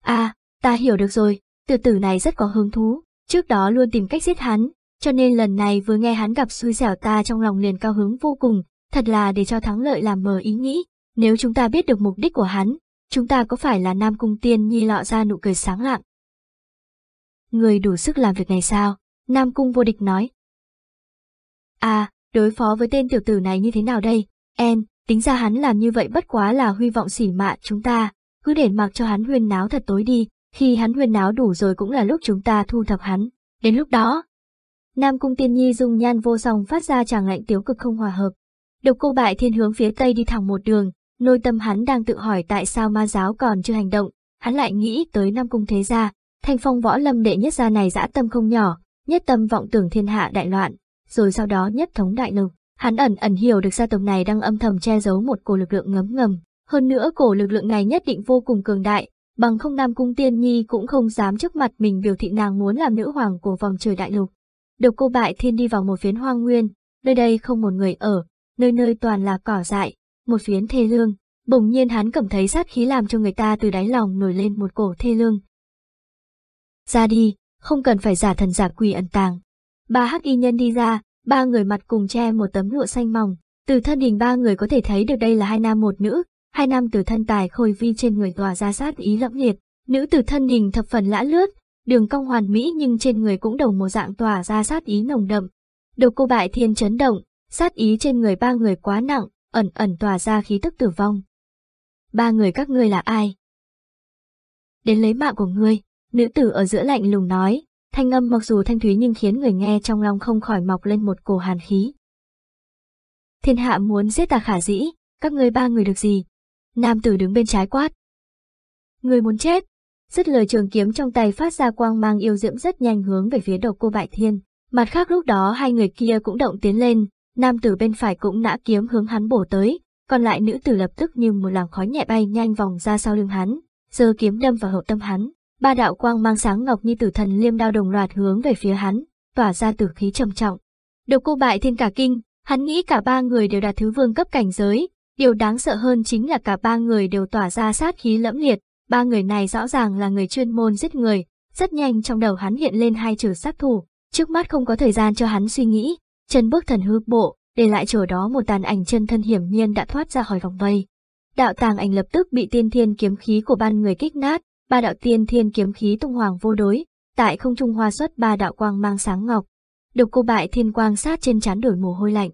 À, ta hiểu được rồi, tử tử này rất có hứng thú, trước đó luôn tìm cách giết hắn, cho nên lần này vừa nghe hắn gặp xui xẻo ta trong lòng liền cao hứng vô cùng, thật là để cho thắng lợi làm mờ ý nghĩ, nếu chúng ta biết được mục đích của hắn, chúng ta có phải là Nam Cung tiên nhi lọ ra nụ cười sáng lạng. Người đủ sức làm việc này sao? Nam Cung vô địch nói, À, đối phó với tên tiểu tử này như thế nào đây? Em, tính ra hắn làm như vậy bất quá là huy vọng xỉ mạ chúng ta, cứ để mặc cho hắn huyên náo thật tối đi, khi hắn huyên náo đủ rồi cũng là lúc chúng ta thu thập hắn, đến lúc đó. Nam Cung Tiên Nhi dùng nhan vô song phát ra tràng lạnh tiếu cực không hòa hợp. Độc cô bại thiên hướng phía tây đi thẳng một đường, nội tâm hắn đang tự hỏi tại sao ma giáo còn chưa hành động, hắn lại nghĩ tới Nam Cung Thế Gia, thanh phong võ lâm đệ nhất gia này dã tâm không nhỏ, nhất tâm vọng tưởng thiên hạ đại loạn, rồi sau đó nhất thống đại lục. Hắn ẩn ẩn hiểu được gia tộc này đang âm thầm che giấu một cổ lực lượng ngấm ngầm, hơn nữa cổ lực lượng này nhất định vô cùng cường đại, bằng không Nam Cung Tiên Nhi cũng không dám trước mặt mình biểu thị nàng muốn làm nữ hoàng của vòng trời đại lục. Độc cô bại thiên đi vào một phiến hoang nguyên, nơi đây không một người ở, nơi nơi toàn là cỏ dại, một phiến thê lương, bỗng nhiên hắn cảm thấy sát khí làm cho người ta từ đáy lòng nổi lên một cổ thê lương. Ra đi, không cần phải giả thần giả quỷ ẩn tàng, Ba hắc y nhân đi ra, ba người mặt cùng che một tấm lụa xanh mỏng. Từ thân hình ba người có thể thấy được đây là hai nam một nữ, hai nam từ thân tài khôi vi trên người tỏa ra sát ý lẫm liệt, nữ tử thân hình thập phần lã lướt, đường cong hoàn mỹ nhưng trên người cũng đầu một dạng tỏa ra sát ý nồng đậm. Đầu cô bại thiên chấn động, sát ý trên người ba người quá nặng, ẩn ẩn tỏa ra khí tức tử vong. Ba người các ngươi là ai? Đến lấy mạng của ngươi, nữ tử ở giữa lạnh lùng nói, thanh âm mặc dù thanh thúy nhưng khiến người nghe trong lòng không khỏi mọc lên một cổ hàn khí. Thiên hạ muốn giết ta khả dĩ, các ngươi ba người được gì? Nam tử đứng bên trái quát. Người muốn chết. Dứt lời trường kiếm trong tay phát ra quang mang yêu diễm rất nhanh hướng về phía đầu cô bại thiên. Mặt khác lúc đó hai người kia cũng động tiến lên, nam tử bên phải cũng nã kiếm hướng hắn bổ tới, còn lại nữ tử lập tức như một làn khói nhẹ bay nhanh vòng ra sau lưng hắn, giơ kiếm đâm vào hậu tâm hắn ba đạo quang mang sáng ngọc như tử thần liêm đao đồng loạt hướng về phía hắn, tỏa ra tử khí trầm trọng. Độc cô bại thiên cả kinh, hắn nghĩ cả ba người đều đạt thứ vương cấp cảnh giới, điều đáng sợ hơn chính là cả ba người đều tỏa ra sát khí lẫm liệt, ba người này rõ ràng là người chuyên môn giết người, rất nhanh trong đầu hắn hiện lên hai chữ sát thủ, trước mắt không có thời gian cho hắn suy nghĩ, chân bước thần hư bộ, để lại chỗ đó một tàn ảnh chân thân hiểm nhiên đã thoát ra khỏi vòng vây. Đạo tàng ảnh lập tức bị tiên thiên kiếm khí của ban người kích nát, ba đạo tiên thiên kiếm khí tung hoàng vô đối, tại không trung hoa xuất ba đạo quang mang sáng ngọc. Độc cô bại thiên quang sát trên trán đổi mồ hôi lạnh.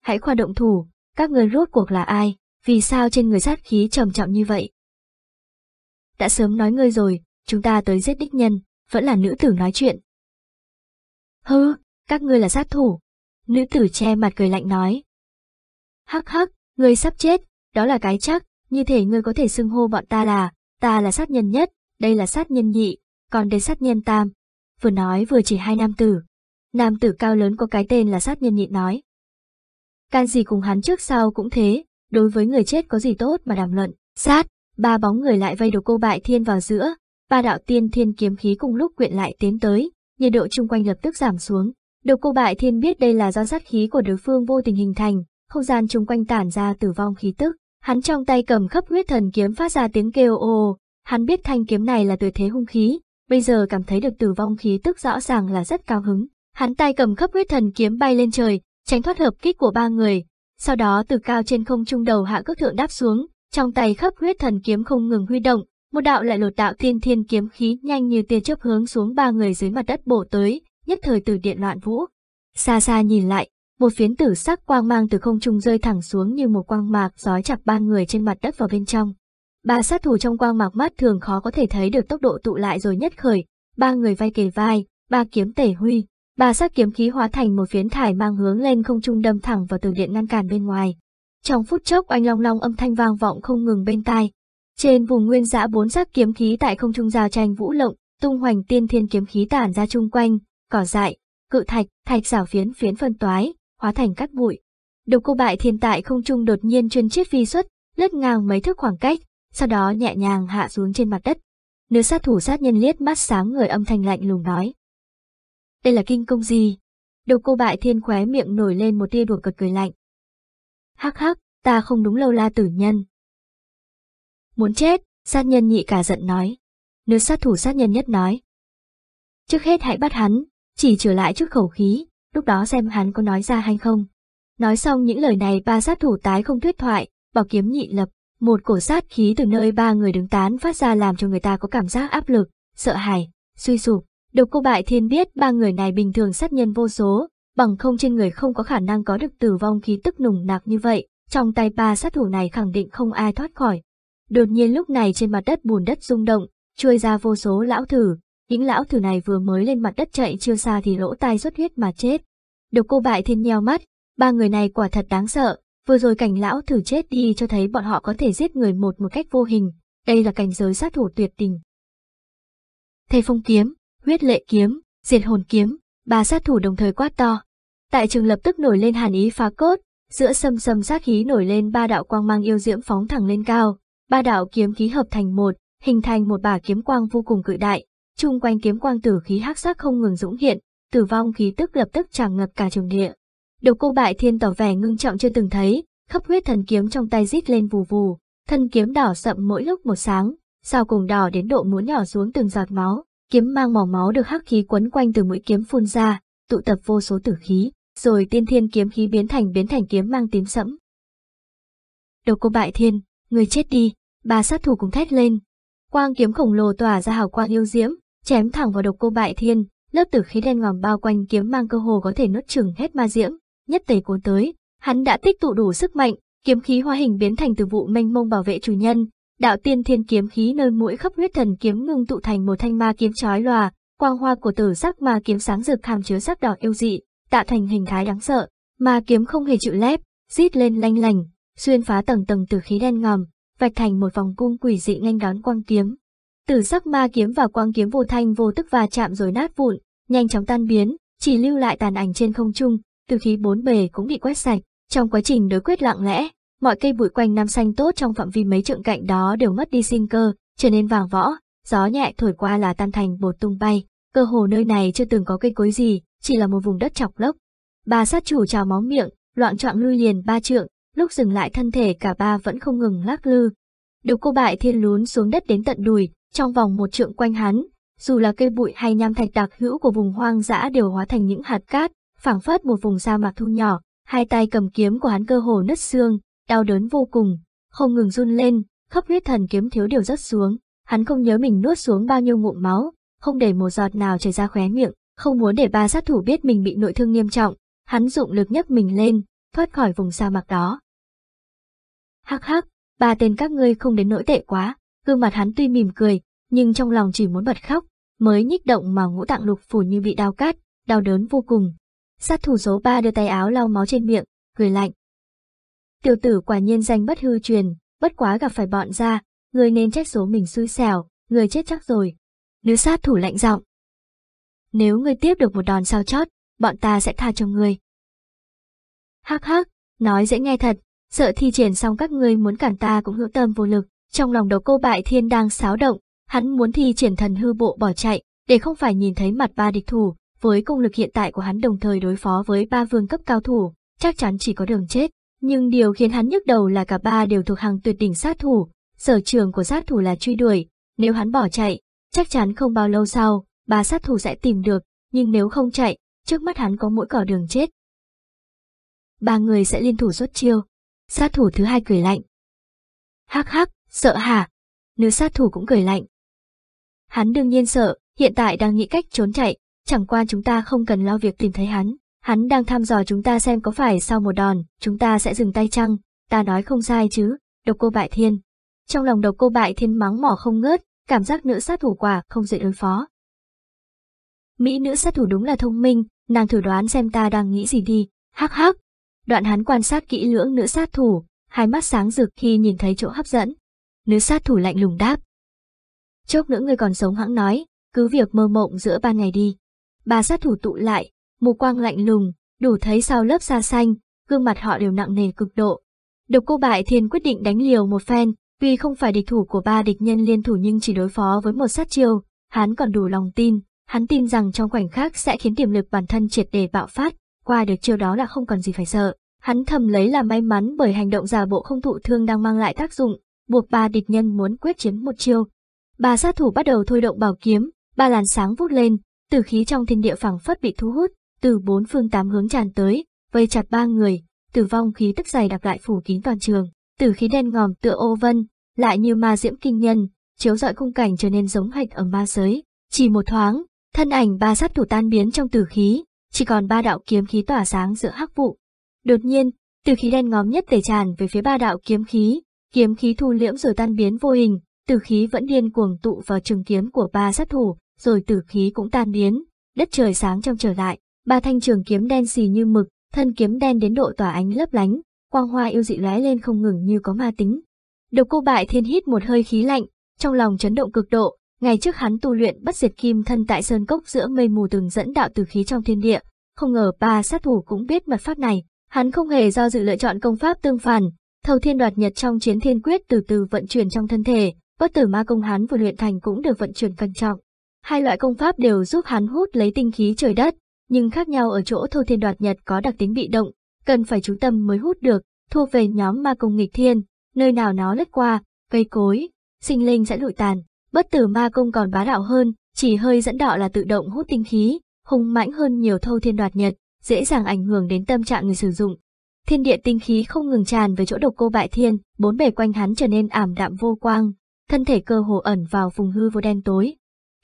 Hãy khoa động thủ, các người rốt cuộc là ai, vì sao trên người sát khí trầm trọng như vậy? Đã sớm nói ngươi rồi, chúng ta tới giết đích nhân, vẫn là nữ tử nói chuyện. Hừ, các ngươi là sát thủ. Nữ tử che mặt cười lạnh nói. Hắc hắc, ngươi sắp chết, đó là cái chắc, như thể ngươi có thể xưng hô bọn ta là Ta là sát nhân nhất, đây là sát nhân nhị, còn đây sát nhân tam. Vừa nói vừa chỉ hai nam tử. Nam tử cao lớn có cái tên là sát nhân nhị nói. Can gì cùng hắn trước sau cũng thế, đối với người chết có gì tốt mà đàm luận. Sát, ba bóng người lại vây đầu cô bại thiên vào giữa, ba đạo tiên thiên kiếm khí cùng lúc quyện lại tiến tới, nhiệt độ chung quanh lập tức giảm xuống. Đầu cô bại thiên biết đây là do sát khí của đối phương vô tình hình thành, không gian chung quanh tản ra tử vong khí tức, Hắn trong tay cầm khắp huyết thần kiếm phát ra tiếng kêu ồ, hắn biết thanh kiếm này là tuyệt thế hung khí, bây giờ cảm thấy được tử vong khí tức rõ ràng là rất cao hứng. Hắn tay cầm khắp huyết thần kiếm bay lên trời, tránh thoát hợp kích của ba người, sau đó từ cao trên không trung đầu hạ cước thượng đáp xuống, trong tay khắp huyết thần kiếm không ngừng huy động, một đạo lại lột đạo thiên thiên kiếm khí nhanh như tia chớp hướng xuống ba người dưới mặt đất bổ tới, nhất thời từ điện loạn vũ. Xa xa nhìn lại, một phiến tử sắc quang mang từ không trung rơi thẳng xuống như một quang mạc giói chặt ba người trên mặt đất vào bên trong. Ba sát thủ trong quang mạc mắt thường khó có thể thấy được tốc độ tụ lại rồi nhất khởi, ba người vai kề vai, ba kiếm tể huy, ba sát kiếm khí hóa thành một phiến thải mang hướng lên không trung đâm thẳng vào từ điện ngăn cản bên ngoài. Trong phút chốc oanh long long âm thanh vang vọng không ngừng bên tai. Trên vùng nguyên dã bốn sát kiếm khí tại không trung giao tranh vũ lộng, tung hoành tiên thiên kiếm khí tản ra chung quanh, cỏ dại, cự thạch, thạch xảo phiến phiến phân toái, hóa thành cát bụi. Độc cô bại thiên tại không trung đột nhiên chuyên chiếc phi xuất, lướt ngang mấy thước khoảng cách, sau đó nhẹ nhàng hạ xuống trên mặt đất. Nữ sát thủ sát nhân liếc mắt sáng người âm thanh lạnh lùng nói. Đây là kinh công gì? Độc cô bại thiên khóe miệng nổi lên một tia đùa cợt cười lạnh. Hắc hắc, ta không đúng lâu la tử nhân. Muốn chết, sát nhân nhị cả giận nói. Nữ sát thủ sát nhân nhất nói. Trước hết hãy bắt hắn, chỉ trở lại trước khẩu khí, lúc đó xem hắn có nói ra hay không. Nói xong những lời này ba sát thủ tái không thuyết thoại, bảo kiếm nhị lập, một cổ sát khí từ nơi ba người đứng tán phát ra làm cho người ta có cảm giác áp lực, sợ hãi, suy sụp. Độc cô bại thiên biết ba người này bình thường sát nhân vô số, bằng không trên người không có khả năng có được tử vong khí tức nùng nặc như vậy, trong tay ba sát thủ này khẳng định không ai thoát khỏi. Đột nhiên lúc này trên mặt đất bùn đất rung động, chui ra vô số lão thử, những lão thử này vừa mới lên mặt đất chạy chưa xa thì lỗ tai xuất huyết mà chết. Độc cô bại thiên nheo mắt, ba người này quả thật đáng sợ, vừa rồi cảnh lão thử chết đi cho thấy bọn họ có thể giết người một một cách vô hình, đây là cảnh giới sát thủ tuyệt tình. Thầy phong kiếm, huyết lệ kiếm, diệt hồn kiếm, ba sát thủ đồng thời quát to. Tại trường lập tức nổi lên hàn ý phá cốt, giữa sâm sâm sát khí nổi lên ba đạo quang mang yêu diễm phóng thẳng lên cao, ba đạo kiếm khí hợp thành một, hình thành một bả kiếm quang vô cùng cự đại, chung quanh kiếm quang tử khí hắc sắc không ngừng dũng hiện, tử vong khí tức lập tức tràn ngập cả trường địa. Độc cô bại thiên tỏ vẻ ngưng trọng chưa từng thấy, khắp huyết thần kiếm trong tay rít lên vù vù, thân kiếm đỏ sậm mỗi lúc một sáng, sau cùng đỏ đến độ muốn nhỏ xuống từng giọt máu, kiếm mang màu máu được hắc khí quấn quanh từ mũi kiếm phun ra, tụ tập vô số tử khí, rồi tiên thiên kiếm khí biến thành biến thành kiếm mang tím sẫm. Độc cô bại thiên, người chết đi, bà sát thủ cùng thét lên. Quang kiếm khổng lồ tỏa ra hào quang yêu diễm, chém thẳng vào độc cô bại thiên, lớp tử khí đen ngòm bao quanh kiếm mang cơ hồ có thể nuốt chửng hết ma diễm, nhất tề cuốn tới, hắn đã tích tụ đủ sức mạnh, kiếm khí hóa hình biến thành từ vụ mênh mông bảo vệ chủ nhân, đạo tiên thiên kiếm khí nơi mũi khắp huyết thần kiếm ngưng tụ thành một thanh ma kiếm chói lòa, quang hoa của tử sắc ma kiếm sáng rực hàm chứa sắc đỏ yêu dị, tạo thành hình thái đáng sợ, ma kiếm không hề chịu lép, rít lên lanh lành, xuyên phá tầng tầng tử khí đen ngòm, vạch thành một vòng cung quỷ dị nhanh đón quang kiếm. Tử sắc ma kiếm và quang kiếm vô thanh vô tức va chạm rồi nát vụn, nhanh chóng tan biến, chỉ lưu lại tàn ảnh trên không trung, từ khí bốn bề cũng bị quét sạch. Trong quá trình đối quyết lặng lẽ, mọi cây bụi quanh nam xanh tốt trong phạm vi mấy trượng cạnh đó đều mất đi sinh cơ, trở nên vàng võ, gió nhẹ thổi qua là tan thành bột tung bay. Cơ hồ nơi này chưa từng có cây cối gì, chỉ là một vùng đất chọc lốc. Bà sát chủ trào máu miệng, loạn trọng lui liền ba trượng, lúc dừng lại thân thể cả ba vẫn không ngừng lắc lư. được cô bại thiên lún xuống đất đến tận đùi, trong vòng một trượng quanh hắn, dù là cây bụi hay nham thạch đặc hữu của vùng hoang dã đều hóa thành những hạt cát, phảng phất một vùng sa mạc thu nhỏ, hai tay cầm kiếm của hắn cơ hồ nứt xương, đau đớn vô cùng, không ngừng run lên, khắp huyết thần kiếm thiếu điều rất xuống, hắn không nhớ mình nuốt xuống bao nhiêu ngụm máu, không để một giọt nào chảy ra khóe miệng, không muốn để ba sát thủ biết mình bị nội thương nghiêm trọng, hắn dụng lực nhấc mình lên, thoát khỏi vùng sa mạc đó. Hắc hắc, ba tên các ngươi không đến nỗi tệ quá, gương mặt hắn tuy mỉm cười, nhưng trong lòng chỉ muốn bật khóc, mới nhích động mà ngũ tạng lục phủ như bị đau cát, đau đớn vô cùng. Sát thủ số 3 đưa tay áo lau máu trên miệng, cười lạnh. Tiểu tử quả nhiên danh bất hư truyền, bất quá gặp phải bọn ra, người nên trách số mình xui xẻo, người chết chắc rồi. Nữ sát thủ lạnh giọng. Nếu người tiếp được một đòn sao chót, bọn ta sẽ tha cho người Hắc hắc, nói dễ nghe thật, sợ thi triển xong các ngươi muốn cản ta cũng hữu tâm vô lực. Trong lòng đầu cô bại thiên đang xáo động, hắn muốn thi triển thần hư bộ bỏ chạy, để không phải nhìn thấy mặt ba địch thủ, với công lực hiện tại của hắn đồng thời đối phó với ba vương cấp cao thủ, chắc chắn chỉ có đường chết. Nhưng điều khiến hắn nhức đầu là cả ba đều thuộc hàng tuyệt đỉnh sát thủ, sở trường của sát thủ là truy đuổi, nếu hắn bỏ chạy, chắc chắn không bao lâu sau, ba sát thủ sẽ tìm được, nhưng nếu không chạy, trước mắt hắn có mỗi cỏ đường chết. Ba người sẽ liên thủ xuất chiêu. Sát thủ thứ hai cười lạnh. Hắc hắc, Sợ hả? Nữ sát thủ cũng cười lạnh. Hắn đương nhiên sợ, hiện tại đang nghĩ cách trốn chạy, chẳng qua chúng ta không cần lo việc tìm thấy hắn. Hắn đang thăm dò chúng ta xem có phải sau một đòn, chúng ta sẽ dừng tay chăng, ta nói không sai chứ, độc cô bại thiên. Trong lòng độc cô bại thiên mắng mỏ không ngớt, cảm giác nữ sát thủ quả không dễ đối phó. Mỹ nữ sát thủ đúng là thông minh, nàng thử đoán xem ta đang nghĩ gì đi, hắc hắc. Đoạn hắn quan sát kỹ lưỡng nữ sát thủ, hai mắt sáng rực khi nhìn thấy chỗ hấp dẫn, nữ sát thủ lạnh lùng đáp. Chốc nữa người còn sống hãng nói, cứ việc mơ mộng giữa ban ngày đi. Bà sát thủ tụ lại, mù quang lạnh lùng, đủ thấy sau lớp da xanh, gương mặt họ đều nặng nề cực độ. Độc cô bại thiên quyết định đánh liều một phen, tuy không phải địch thủ của ba địch nhân liên thủ nhưng chỉ đối phó với một sát chiêu, hắn còn đủ lòng tin, hắn tin rằng trong khoảnh khắc sẽ khiến tiềm lực bản thân triệt để bạo phát, qua được chiêu đó là không còn gì phải sợ. Hắn thầm lấy là may mắn bởi hành động giả bộ không thụ thương đang mang lại tác dụng, buộc ba địch nhân muốn quyết chiến một chiêu. Ba sát thủ bắt đầu thôi động bảo kiếm, ba làn sáng vút lên, tử khí trong thiên địa phẳng phất bị thu hút, từ bốn phương tám hướng tràn tới, vây chặt ba người, tử vong khí tức dày đặc lại phủ kín toàn trường, tử khí đen ngòm tựa ô vân, lại như ma diễm kinh nhân, chiếu rọi khung cảnh trở nên giống hệt ở ma giới. Chỉ một thoáng, thân ảnh ba sát thủ tan biến trong tử khí, chỉ còn ba đạo kiếm khí tỏa sáng giữa hắc vụ. Đột nhiên, tử khí đen ngòm nhất tề tràn về phía ba đạo kiếm khí, kiếm khí thu liễm rồi tan biến vô hình, tử khí vẫn điên cuồng tụ vào trường kiếm của ba sát thủ, rồi tử khí cũng tan biến, đất trời sáng trong trở lại, ba thanh trường kiếm đen xì như mực, thân kiếm đen đến độ tỏa ánh lấp lánh, quang hoa yêu dị lóe lên không ngừng như có ma tính. Độc cô bại thiên hít một hơi khí lạnh, trong lòng chấn động cực độ, ngày trước hắn tu luyện bất diệt kim thân tại sơn cốc giữa mây mù từng dẫn đạo tử khí trong thiên địa, không ngờ ba sát thủ cũng biết mật pháp này, hắn không hề do dự lựa chọn công pháp tương phản, Thâu thiên đoạt nhật trong chiến thiên quyết từ từ vận chuyển trong thân thể, bất tử ma công hắn vừa luyện thành cũng được vận chuyển cẩn trọng. Hai loại công pháp đều giúp hắn hút lấy tinh khí trời đất, nhưng khác nhau ở chỗ thâu thiên đoạt nhật có đặc tính bị động, cần phải chú tâm mới hút được, thuộc về nhóm ma công nghịch thiên, nơi nào nó lướt qua, cây cối, sinh linh sẽ lụi tàn. Bất tử ma công còn bá đạo hơn, chỉ hơi dẫn đạo là tự động hút tinh khí, hùng mãnh hơn nhiều thâu thiên đoạt nhật, dễ dàng ảnh hưởng đến tâm trạng người sử dụng thiên địa tinh khí không ngừng tràn về chỗ độc cô bại thiên, bốn bề quanh hắn trở nên ảm đạm vô quang, thân thể cơ hồ ẩn vào vùng hư vô đen tối.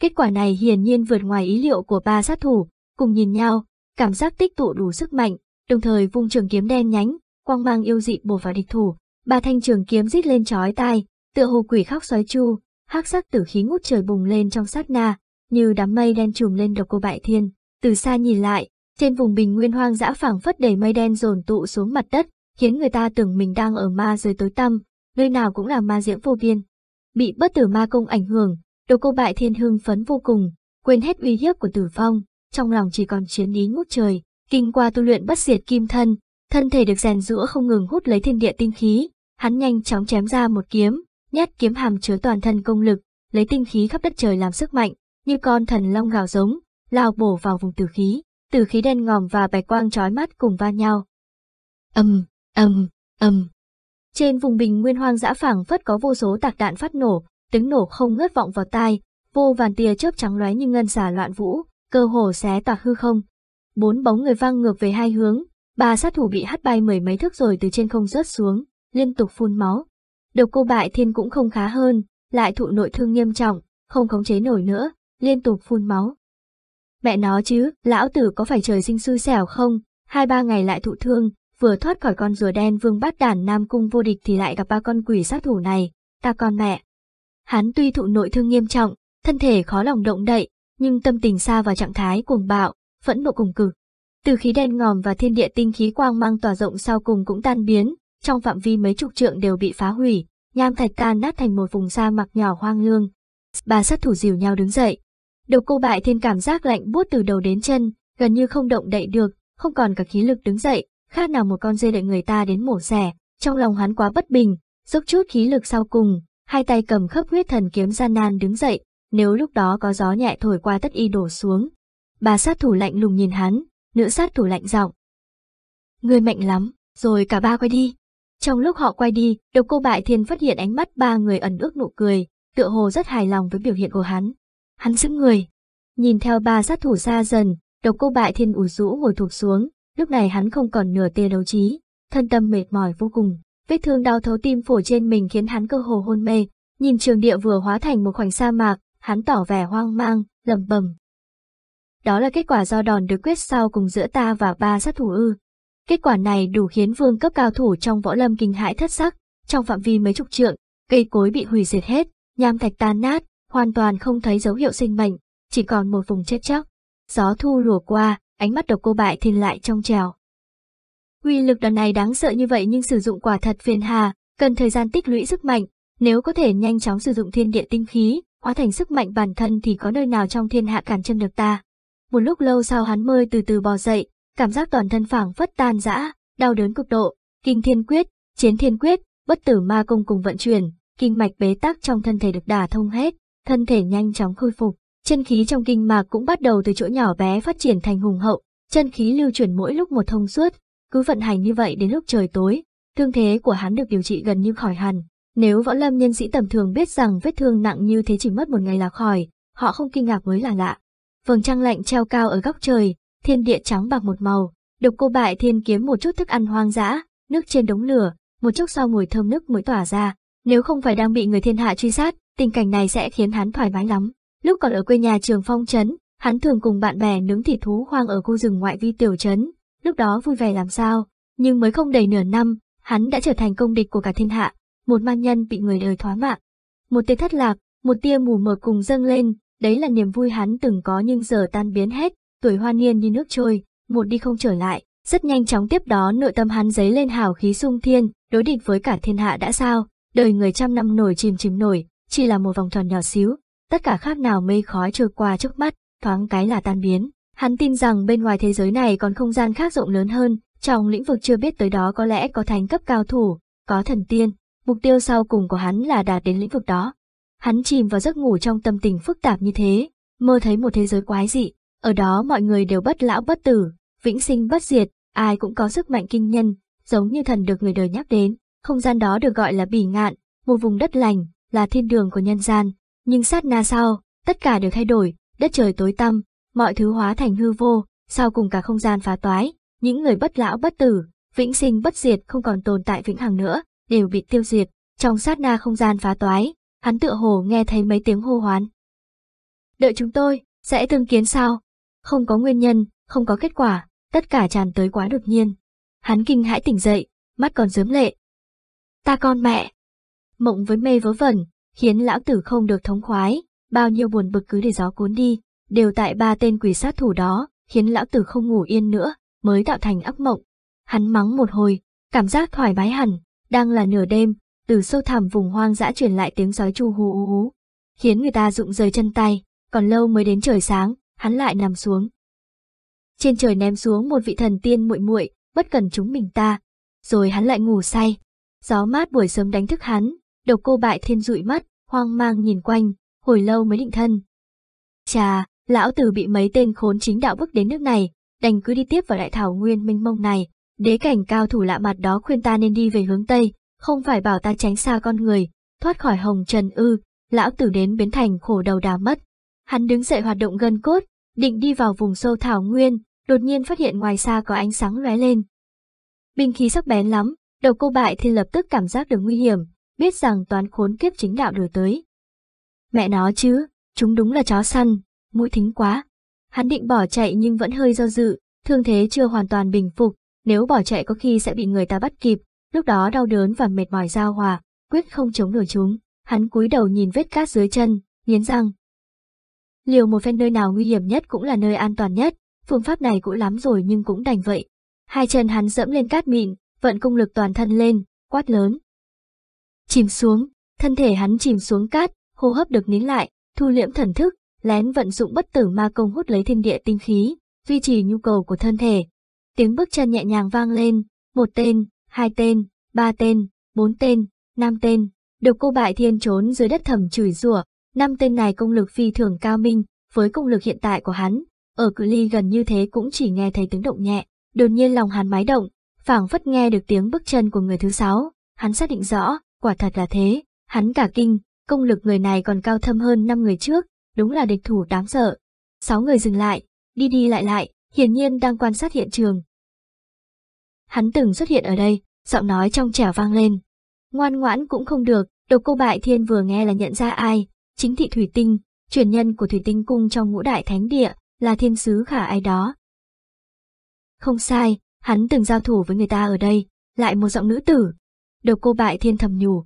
Kết quả này hiển nhiên vượt ngoài ý liệu của ba sát thủ, cùng nhìn nhau, cảm giác tích tụ đủ sức mạnh, đồng thời vung trường kiếm đen nhánh, quang mang yêu dị bổ vào địch thủ, ba thanh trường kiếm rít lên chói tai, tựa hồ quỷ khóc xoáy chu, hắc sắc tử khí ngút trời bùng lên trong sát na, như đám mây đen trùm lên độc cô bại thiên, từ xa nhìn lại, trên vùng bình nguyên hoang dã phảng phất đầy mây đen dồn tụ xuống mặt đất, khiến người ta tưởng mình đang ở ma giới tối tăm, nơi nào cũng là ma diễm vô biên. Bị bất tử ma công ảnh hưởng, đồ cô bại thiên hưng phấn vô cùng, quên hết uy hiếp của tử phong trong lòng chỉ còn chiến ý ngút trời, kinh qua tu luyện bất diệt kim thân, thân thể được rèn rũa không ngừng hút lấy thiên địa tinh khí, hắn nhanh chóng chém ra một kiếm, nhát kiếm hàm chứa toàn thân công lực, lấy tinh khí khắp đất trời làm sức mạnh, như con thần long gào giống, lao bổ vào vùng tử khí từ khí đen ngòm và bạch quang trói mắt cùng va nhau. Âm, âm, âm. Trên vùng bình nguyên hoang dã phẳng phất có vô số tạc đạn phát nổ, tiếng nổ không ngớt vọng vào tai, vô vàn tia chớp trắng lóe như ngân xà loạn vũ, cơ hồ xé toạc hư không. Bốn bóng người văng ngược về hai hướng, ba sát thủ bị hắt bay mười mấy thước rồi từ trên không rớt xuống, liên tục phun máu. đầu cô bại thiên cũng không khá hơn, lại thụ nội thương nghiêm trọng, không khống chế nổi nữa, liên tục phun máu. Mẹ nó chứ, lão tử có phải trời sinh xui xẻo không? Hai ba ngày lại thụ thương, vừa thoát khỏi con rùa đen vương bát đản Nam Cung vô địch thì lại gặp ba con quỷ sát thủ này, ta con mẹ. Hắn tuy thụ nội thương nghiêm trọng, thân thể khó lòng động đậy, nhưng tâm tình xa vào trạng thái cuồng bạo, phẫn nộ cùng cực. Từ khí đen ngòm và thiên địa tinh khí quang mang tỏa rộng sau cùng cũng tan biến, trong phạm vi mấy chục trượng đều bị phá hủy, nham thạch tan nát thành một vùng sa mạc nhỏ hoang lương. Ba sát thủ dìu nhau đứng dậy, Đầu cô bại thiên cảm giác lạnh buốt từ đầu đến chân, gần như không động đậy được, không còn cả khí lực đứng dậy, khác nào một con dê đợi người ta đến mổ xẻ, trong lòng hắn quá bất bình, dốc chút khí lực sau cùng, hai tay cầm khớp huyết thần kiếm gian nan đứng dậy, nếu lúc đó có gió nhẹ thổi qua tất y đổ xuống. Bà sát thủ lạnh lùng nhìn hắn, nữ sát thủ lạnh giọng. Người mạnh lắm, rồi cả ba quay đi. Trong lúc họ quay đi, đầu cô bại thiên phát hiện ánh mắt ba người ẩn ước nụ cười, tựa hồ rất hài lòng với biểu hiện của hắn. Hắn giữ người. Nhìn theo ba sát thủ xa dần, độc cô bại thiên ủ rũ ngồi thuộc xuống, lúc này hắn không còn nửa tia đấu trí, thân tâm mệt mỏi vô cùng. Vết thương đau thấu tim phổi trên mình khiến hắn cơ hồ hôn mê, nhìn trường địa vừa hóa thành một khoảnh sa mạc, hắn tỏ vẻ hoang mang, lầm bầm. Đó là kết quả do đòn được quyết sau cùng giữa ta và ba sát thủ ư. Kết quả này đủ khiến vương cấp cao thủ trong võ lâm kinh hãi thất sắc, trong phạm vi mấy chục trượng, cây cối bị hủy diệt hết, nham thạch tan nát, hoàn toàn không thấy dấu hiệu sinh mệnh, chỉ còn một vùng chết chóc. Gió thu lùa qua, ánh mắt độc cô bại thiên lại trong trèo. Quy lực đòn này đáng sợ như vậy nhưng sử dụng quả thật phiền hà, cần thời gian tích lũy sức mạnh, nếu có thể nhanh chóng sử dụng thiên địa tinh khí, hóa thành sức mạnh bản thân thì có nơi nào trong thiên hạ cản chân được ta. Một lúc lâu sau hắn mơ từ từ bò dậy, cảm giác toàn thân phảng phất tan rã, đau đớn cực độ, kinh thiên quyết, chiến thiên quyết, bất tử ma công cùng vận chuyển, kinh mạch bế tắc trong thân thể được đả thông hết, thân thể nhanh chóng khôi phục, chân khí trong kinh mạc cũng bắt đầu từ chỗ nhỏ bé phát triển thành hùng hậu, chân khí lưu chuyển mỗi lúc một thông suốt, cứ vận hành như vậy đến lúc trời tối, thương thế của hắn được điều trị gần như khỏi hẳn. Nếu võ lâm nhân sĩ tầm thường biết rằng vết thương nặng như thế chỉ mất một ngày là khỏi, họ không kinh ngạc mới là lạ. Vầng trăng lạnh treo cao ở góc trời, thiên địa trắng bạc một màu, độc cô bại thiên kiếm một chút thức ăn hoang dã, nước trên đống lửa, một chốc sau mùi thơm nước mới tỏa ra, nếu không phải đang bị người thiên hạ truy sát, tình cảnh này sẽ khiến hắn thoải mái lắm. Lúc còn ở quê nhà trường phong trấn, hắn thường cùng bạn bè nướng thịt thú hoang ở khu rừng ngoại vi tiểu trấn, lúc đó vui vẻ làm sao, nhưng mới không đầy nửa năm, hắn đã trở thành công địch của cả thiên hạ, một man nhân bị người đời thoá mạng, Một tia thất lạc, một tia mù mờ cùng dâng lên, đấy là niềm vui hắn từng có nhưng giờ tan biến hết, tuổi hoa niên như nước trôi, một đi không trở lại, rất nhanh chóng tiếp đó nội tâm hắn dấy lên hào khí sung thiên, đối địch với cả thiên hạ đã sao, đời người trăm năm nổi chìm chìm nổi, chỉ là một vòng tròn nhỏ xíu, tất cả khác nào mây khói trôi qua trước mắt, thoáng cái là tan biến. Hắn tin rằng bên ngoài thế giới này còn không gian khác rộng lớn hơn, trong lĩnh vực chưa biết tới đó có lẽ có thánh cấp cao thủ, có thần tiên, mục tiêu sau cùng của hắn là đạt đến lĩnh vực đó. Hắn chìm vào giấc ngủ trong tâm tình phức tạp như thế, mơ thấy một thế giới quái dị, ở đó mọi người đều bất lão bất tử, vĩnh sinh bất diệt, ai cũng có sức mạnh kinh nhân, giống như thần được người đời nhắc đến, không gian đó được gọi là bỉ ngạn, một vùng đất lành, là thiên đường của nhân gian, nhưng sát na sau, tất cả đều thay đổi, đất trời tối tăm, mọi thứ hóa thành hư vô, sau cùng cả không gian phá toái, những người bất lão bất tử, vĩnh sinh bất diệt không còn tồn tại vĩnh hằng nữa, đều bị tiêu diệt, trong sát na không gian phá toái, hắn tựa hồ nghe thấy mấy tiếng hô hoán. Đợi chúng tôi, sẽ tương kiến sao? Không có nguyên nhân, không có kết quả, tất cả tràn tới quá đột nhiên. Hắn kinh hãi tỉnh dậy, mắt còn dớm lệ. Ta con mẹ, mộng với mê vớ vẩn, khiến lão tử không được thống khoái, bao nhiêu buồn bực cứ để gió cuốn đi, đều tại ba tên quỷ sát thủ đó, khiến lão tử không ngủ yên nữa, mới tạo thành ác mộng. Hắn mắng một hồi, cảm giác thoải mái hẳn, đang là nửa đêm, từ sâu thẳm vùng hoang dã truyền lại tiếng sói chu hú hú hú, khiến người ta rụng rời chân tay, còn lâu mới đến trời sáng, hắn lại nằm xuống. Trên trời ném xuống một vị thần tiên muội muội, bất cần chúng mình ta, rồi hắn lại ngủ say. Gió mát buổi sớm đánh thức hắn, đầu cô bại thiên rụi mắt, hoang mang nhìn quanh, hồi lâu mới định thân. Chà, lão tử bị mấy tên khốn chính đạo bức đến nước này, đành cứ đi tiếp vào đại thảo nguyên minh mông này. Đế cảnh cao thủ lạ mặt đó khuyên ta nên đi về hướng Tây, không phải bảo ta tránh xa con người, thoát khỏi hồng trần ư, lão tử đến biến thành khổ đầu đà mất. Hắn đứng dậy hoạt động gân cốt, định đi vào vùng sâu thảo nguyên, đột nhiên phát hiện ngoài xa có ánh sáng lóe lên. Binh khí sắc bén lắm, đầu cô bại thì lập tức cảm giác được nguy hiểm, biết rằng toán khốn kiếp chính đạo đổi tới. Mẹ nó chứ, chúng đúng là chó săn, mũi thính quá. Hắn định bỏ chạy nhưng vẫn hơi do dự, thương thế chưa hoàn toàn bình phục, nếu bỏ chạy có khi sẽ bị người ta bắt kịp, lúc đó đau đớn và mệt mỏi giao hòa, quyết không chống nổi chúng. Hắn cúi đầu nhìn vết cát dưới chân, nghiến răng. Liều một phen nơi nào nguy hiểm nhất cũng là nơi an toàn nhất, phương pháp này cũ lắm rồi nhưng cũng đành vậy. Hai chân hắn dẫm lên cát mịn, vận công lực toàn thân lên, quát lớn. Chìm xuống, thân thể hắn chìm xuống cát, hô hấp được nín lại, thu liễm thần thức, lén vận dụng bất tử ma công hút lấy thiên địa tinh khí, duy trì nhu cầu của thân thể. Tiếng bước chân nhẹ nhàng vang lên, một tên, hai tên, ba tên, bốn tên, năm tên, được cô bại thiên trốn dưới đất thầm chửi rủa, năm tên này công lực phi thường cao minh, với công lực hiện tại của hắn, ở cự ly gần như thế cũng chỉ nghe thấy tiếng động nhẹ, đột nhiên lòng hắn máy động, phảng phất nghe được tiếng bước chân của người thứ sáu, hắn xác định rõ, quả thật là thế, hắn cả kinh, công lực người này còn cao thâm hơn năm người trước, đúng là địch thủ đáng sợ. Sáu người dừng lại, đi đi lại lại, hiển nhiên đang quan sát hiện trường. Hắn từng xuất hiện ở đây, giọng nói trong trẻo vang lên. Ngoan ngoãn cũng không được, độc cô bại thiên vừa nghe là nhận ra ai, chính thị Thủy Tinh, truyền nhân của Thủy Tinh Cung trong ngũ đại thánh địa, là thiên sứ khả ai đó. Không sai, hắn từng giao thủ với người ta ở đây, lại một giọng nữ tử, Độc cô bại thiên thầm nhủ.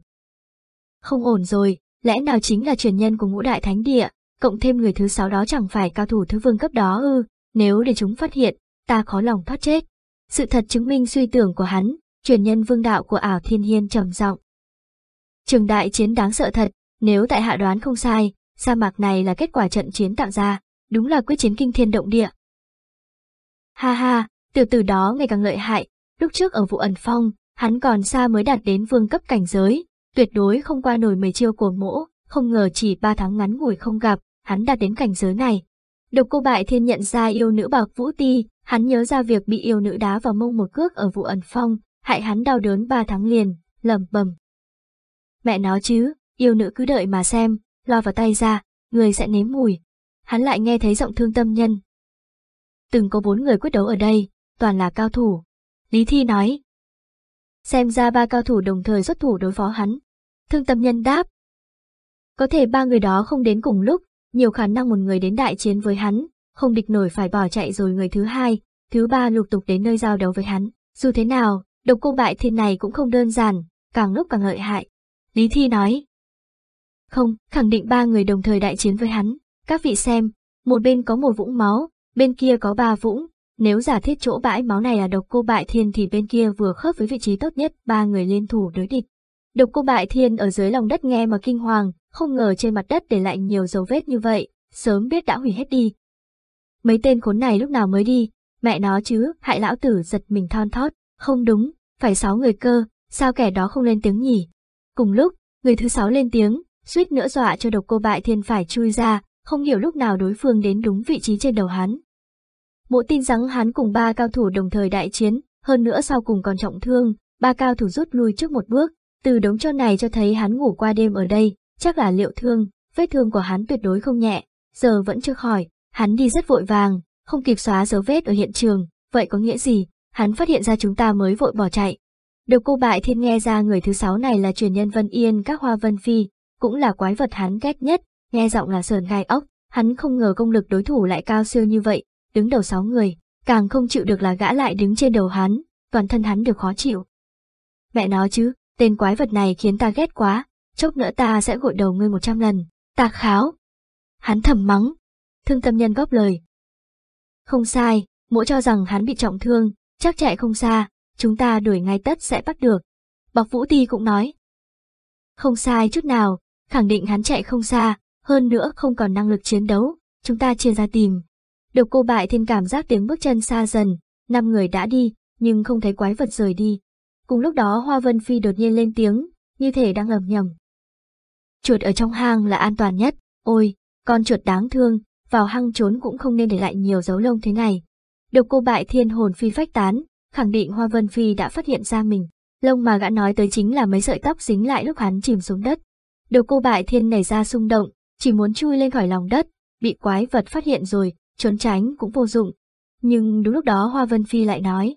Không ổn rồi, lẽ nào chính là truyền nhân của ngũ đại thánh địa, cộng thêm người thứ sáu đó chẳng phải cao thủ thứ vương cấp đó ư, nếu để chúng phát hiện, ta khó lòng thoát chết. Sự thật chứng minh suy tưởng của hắn, truyền nhân vương đạo của ảo thiên hiên trầm giọng. Trường đại chiến đáng sợ thật, nếu tại hạ đoán không sai, sa mạc này là kết quả trận chiến tạo ra, đúng là quyết chiến kinh thiên động địa. Ha ha, tiểu tử đó ngày càng lợi hại, lúc trước ở vụ ẩn phong, hắn còn xa mới đạt đến vương cấp cảnh giới, tuyệt đối không qua nổi mười chiêu của mỗ, không ngờ chỉ ba tháng ngắn ngủi không gặp, hắn đạt đến cảnh giới này. Độc cô bại thiên nhận ra yêu nữ bạc vũ ti, hắn nhớ ra việc bị yêu nữ đá vào mông một cước ở vụ ẩn phong, hại hắn đau đớn ba tháng liền, lầm bầm. Mẹ nó chứ, yêu nữ cứ đợi mà xem, lo vào tay ra, người sẽ nếm mùi. Hắn lại nghe thấy giọng thương tâm nhân. Từng có bốn người quyết đấu ở đây, toàn là cao thủ. Lý Thi nói, xem ra ba cao thủ đồng thời xuất thủ đối phó hắn. Thương tâm nhân đáp. Có thể ba người đó không đến cùng lúc, nhiều khả năng một người đến đại chiến với hắn, không địch nổi phải bỏ chạy rồi người thứ hai, thứ ba lục tục đến nơi giao đấu với hắn. Dù thế nào, độc cô bại thiên này cũng không đơn giản, càng lúc càng lợi hại. Lý Thi nói. Không, khẳng định ba người đồng thời đại chiến với hắn. Các vị xem, một bên có một vũng máu, bên kia có ba vũng, nếu giả thiết chỗ bãi máu này là độc cô bại thiên thì bên kia vừa khớp với vị trí tốt nhất ba người liên thủ đối địch. Độc cô bại thiên ở dưới lòng đất nghe mà kinh hoàng, không ngờ trên mặt đất để lại nhiều dấu vết như vậy, sớm biết đã hủy hết đi. Mấy tên khốn này lúc nào mới đi, mẹ nó chứ, hại lão tử giật mình thon thót, không đúng, phải sáu người cơ, sao kẻ đó không lên tiếng nhỉ? Cùng lúc, người thứ sáu lên tiếng, suýt nữa dọa cho độc cô bại thiên phải chui ra, không hiểu lúc nào đối phương đến đúng vị trí trên đầu hắn. Mộ tin rằng hắn cùng ba cao thủ đồng thời đại chiến, hơn nữa sau cùng còn trọng thương, ba cao thủ rút lui trước một bước, từ đống cho này cho thấy hắn ngủ qua đêm ở đây, chắc là liệu thương, vết thương của hắn tuyệt đối không nhẹ, giờ vẫn chưa khỏi, hắn đi rất vội vàng, không kịp xóa dấu vết ở hiện trường, vậy có nghĩa gì, hắn phát hiện ra chúng ta mới vội bỏ chạy. Được cô bại thiên nghe ra người thứ sáu này là truyền nhân Vân Yên các hoa Vân Phi, cũng là quái vật hắn ghét nhất, nghe giọng là sờn gai ốc, hắn không ngờ công lực đối thủ lại cao siêu như vậy, đứng đầu sáu người, càng không chịu được là gã lại đứng trên đầu hắn, toàn thân hắn đều khó chịu. Mẹ nó chứ, tên quái vật này khiến ta ghét quá, chốc nữa ta sẽ gội đầu ngươi một trăm lần, ta kháo. Hắn thầm mắng, thương tâm nhân góp lời. Không sai, mỗ cho rằng hắn bị trọng thương, chắc chạy không xa, chúng ta đuổi ngay tất sẽ bắt được. Bọc Vũ Ti cũng nói. Không sai chút nào, khẳng định hắn chạy không xa, hơn nữa không còn năng lực chiến đấu, chúng ta chia ra tìm, được cô bại thiên cảm giác tiếng bước chân xa dần, năm người đã đi, nhưng không thấy quái vật rời đi. Cùng lúc đó Hoa Vân Phi đột nhiên lên tiếng, như thể đang ngầm nhầm. Chuột ở trong hang là an toàn nhất, ôi, con chuột đáng thương, vào hang trốn cũng không nên để lại nhiều dấu lông thế này. Được cô bại thiên hồn phi phách tán, khẳng định Hoa Vân Phi đã phát hiện ra mình. Lông mà gã nói tới chính là mấy sợi tóc dính lại lúc hắn chìm xuống đất. Được cô bại thiên nảy ra xung động, chỉ muốn chui lên khỏi lòng đất, bị quái vật phát hiện rồi, trốn tránh cũng vô dụng. Nhưng đúng lúc đó Hoa Vân Phi lại nói.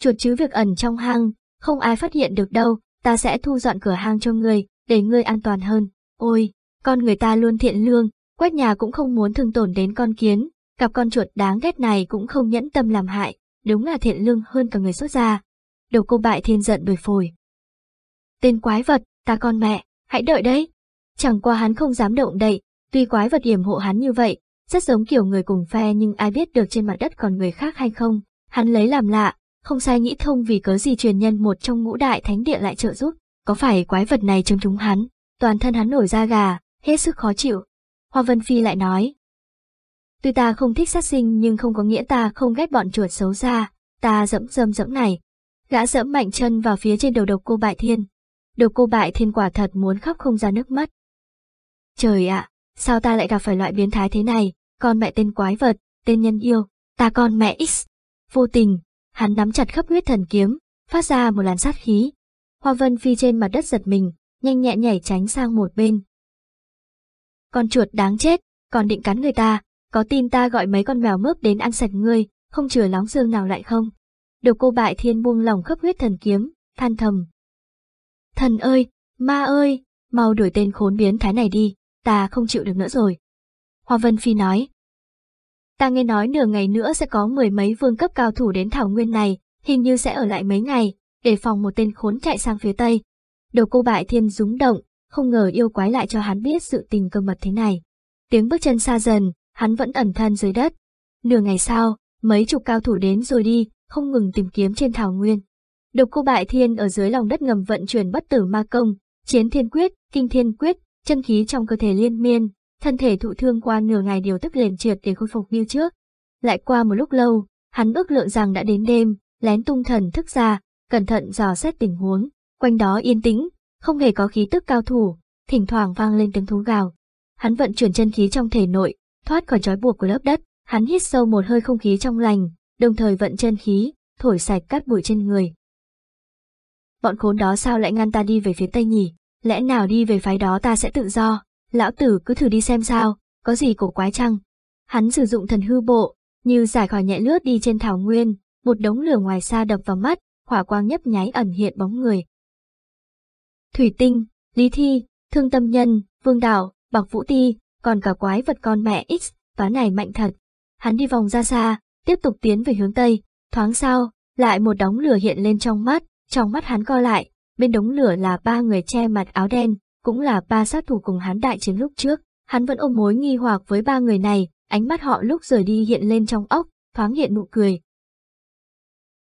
Chuột chứ việc ẩn trong hang, không ai phát hiện được đâu, ta sẽ thu dọn cửa hang cho ngươi, để ngươi an toàn hơn. Ôi, con người ta luôn thiện lương, quét nhà cũng không muốn thương tổn đến con kiến, gặp con chuột đáng ghét này cũng không nhẫn tâm làm hại, đúng là thiện lương hơn cả người xuất gia. Đầu cô bại thiên giận đuổi phổi. Tên quái vật, ta con mẹ, hãy đợi đấy. Chẳng qua hắn không dám động đậy, tuy quái vật hiểm hộ hắn như vậy, rất giống kiểu người cùng phe nhưng ai biết được trên mặt đất còn người khác hay không. Hắn lấy làm lạ, không sai nghĩ thông vì cớ gì truyền nhân một trong ngũ đại thánh địa lại trợ giúp. Có phải quái vật này trông chúng hắn, toàn thân hắn nổi da gà, hết sức khó chịu. Hoa Vân Phi lại nói. Tuy ta không thích sát sinh nhưng không có nghĩa ta không ghét bọn chuột xấu xa, ta dẫm dâm dẫm này. Gã dẫm mạnh chân vào phía trên đầu độc cô bại thiên. Đầu cô bại thiên quả thật muốn khóc không ra nước mắt. Trời ạ, sao ta lại gặp phải loại biến thái thế này, con mẹ tên quái vật, tên nhân yêu, ta con mẹ X. Vô tình, hắn nắm chặt khắp huyết thần kiếm, phát ra một làn sát khí. Hoa Vân phi trên mặt đất giật mình, nhanh nhẹ nhảy tránh sang một bên. Con chuột đáng chết, còn định cắn người ta, có tin ta gọi mấy con mèo mướp đến ăn sạch ngươi, không chừa lóng xương nào lại không? Được cô bại thiên buông lòng khắp huyết thần kiếm, than thầm. Thần ơi, ma ơi, mau đuổi tên khốn biến thái này đi ta không chịu được nữa rồi. Hoa Vân Phi nói. Ta nghe nói nửa ngày nữa sẽ có mười mấy vương cấp cao thủ đến thảo nguyên này, hình như sẽ ở lại mấy ngày, để phòng một tên khốn chạy sang phía Tây. Đầu cô bại thiên rúng động, không ngờ yêu quái lại cho hắn biết sự tình cơ mật thế này. Tiếng bước chân xa dần, hắn vẫn ẩn thân dưới đất. Nửa ngày sau, mấy chục cao thủ đến rồi đi, không ngừng tìm kiếm trên thảo nguyên. Độc cô bại thiên ở dưới lòng đất ngầm vận chuyển bất tử ma công, chiến thiên quyết, kinh thiên quyết, chân khí trong cơ thể liên miên, thân thể thụ thương qua nửa ngày điều tức liền triệt để khôi phục như trước. Lại qua một lúc lâu, hắn ước lượng rằng đã đến đêm, lén tung thần thức ra, cẩn thận dò xét tình huống, quanh đó yên tĩnh, không hề có khí tức cao thủ, thỉnh thoảng vang lên tiếng thú gào. Hắn vận chuyển chân khí trong thể nội, thoát khỏi trói buộc của lớp đất, hắn hít sâu một hơi không khí trong lành, đồng thời vận chân khí, thổi sạch cát bụi trên người. Bọn khốn đó sao lại ngăn ta đi về phía tây nhỉ? lẽ nào đi về phái đó ta sẽ tự do, lão tử cứ thử đi xem sao, có gì cổ quái chăng? Hắn sử dụng thần hư bộ, như giải khỏi nhẹ lướt đi trên thảo nguyên, một đống lửa ngoài xa đập vào mắt, hỏa quang nhấp nháy ẩn hiện bóng người. Thủy tinh, Lý Thi, Thương Tâm Nhân, Vương Đảo, Bạc Vũ Ti, còn cả quái vật con mẹ X, ván này mạnh thật. Hắn đi vòng ra xa, tiếp tục tiến về hướng Tây, thoáng sau, lại một đống lửa hiện lên trong mắt, trong mắt hắn co lại, bên đống lửa là ba người che mặt áo đen, cũng là ba sát thủ cùng hắn đại chiến lúc trước, hắn vẫn ôm mối nghi hoặc với ba người này, ánh mắt họ lúc rời đi hiện lên trong ốc thoáng hiện nụ cười.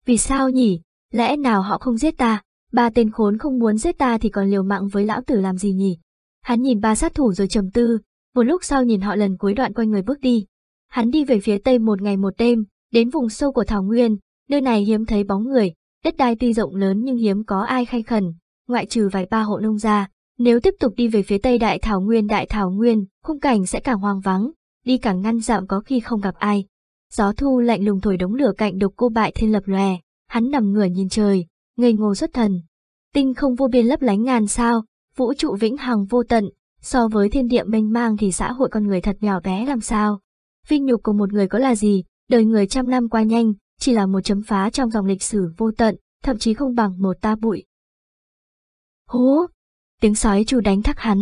Vì sao nhỉ, lẽ nào họ không giết ta, ba tên khốn không muốn giết ta thì còn liều mạng với lão tử làm gì nhỉ? Hắn nhìn ba sát thủ rồi trầm tư, một lúc sau nhìn họ lần cuối đoạn quanh người bước đi. Hắn đi về phía tây một ngày một đêm, đến vùng sâu của Thảo Nguyên, nơi này hiếm thấy bóng người, Đất đai tuy rộng lớn nhưng hiếm có ai khai khẩn, ngoại trừ vài ba hộ nông gia. Nếu tiếp tục đi về phía tây đại thảo nguyên đại thảo nguyên, khung cảnh sẽ càng hoang vắng, đi càng ngăn dạm có khi không gặp ai. Gió thu lạnh lùng thổi đống lửa cạnh độc cô bại thiên lập lòe, hắn nằm ngửa nhìn trời, ngây ngô xuất thần. Tinh không vô biên lấp lánh ngàn sao, vũ trụ vĩnh hằng vô tận, so với thiên địa mênh mang thì xã hội con người thật nhỏ bé làm sao. Vinh nhục của một người có là gì, đời người trăm năm qua nhanh, chỉ là một chấm phá trong dòng lịch sử vô tận, thậm chí không bằng một ta bụi. Hố! Tiếng sói chu đánh thắc hắn.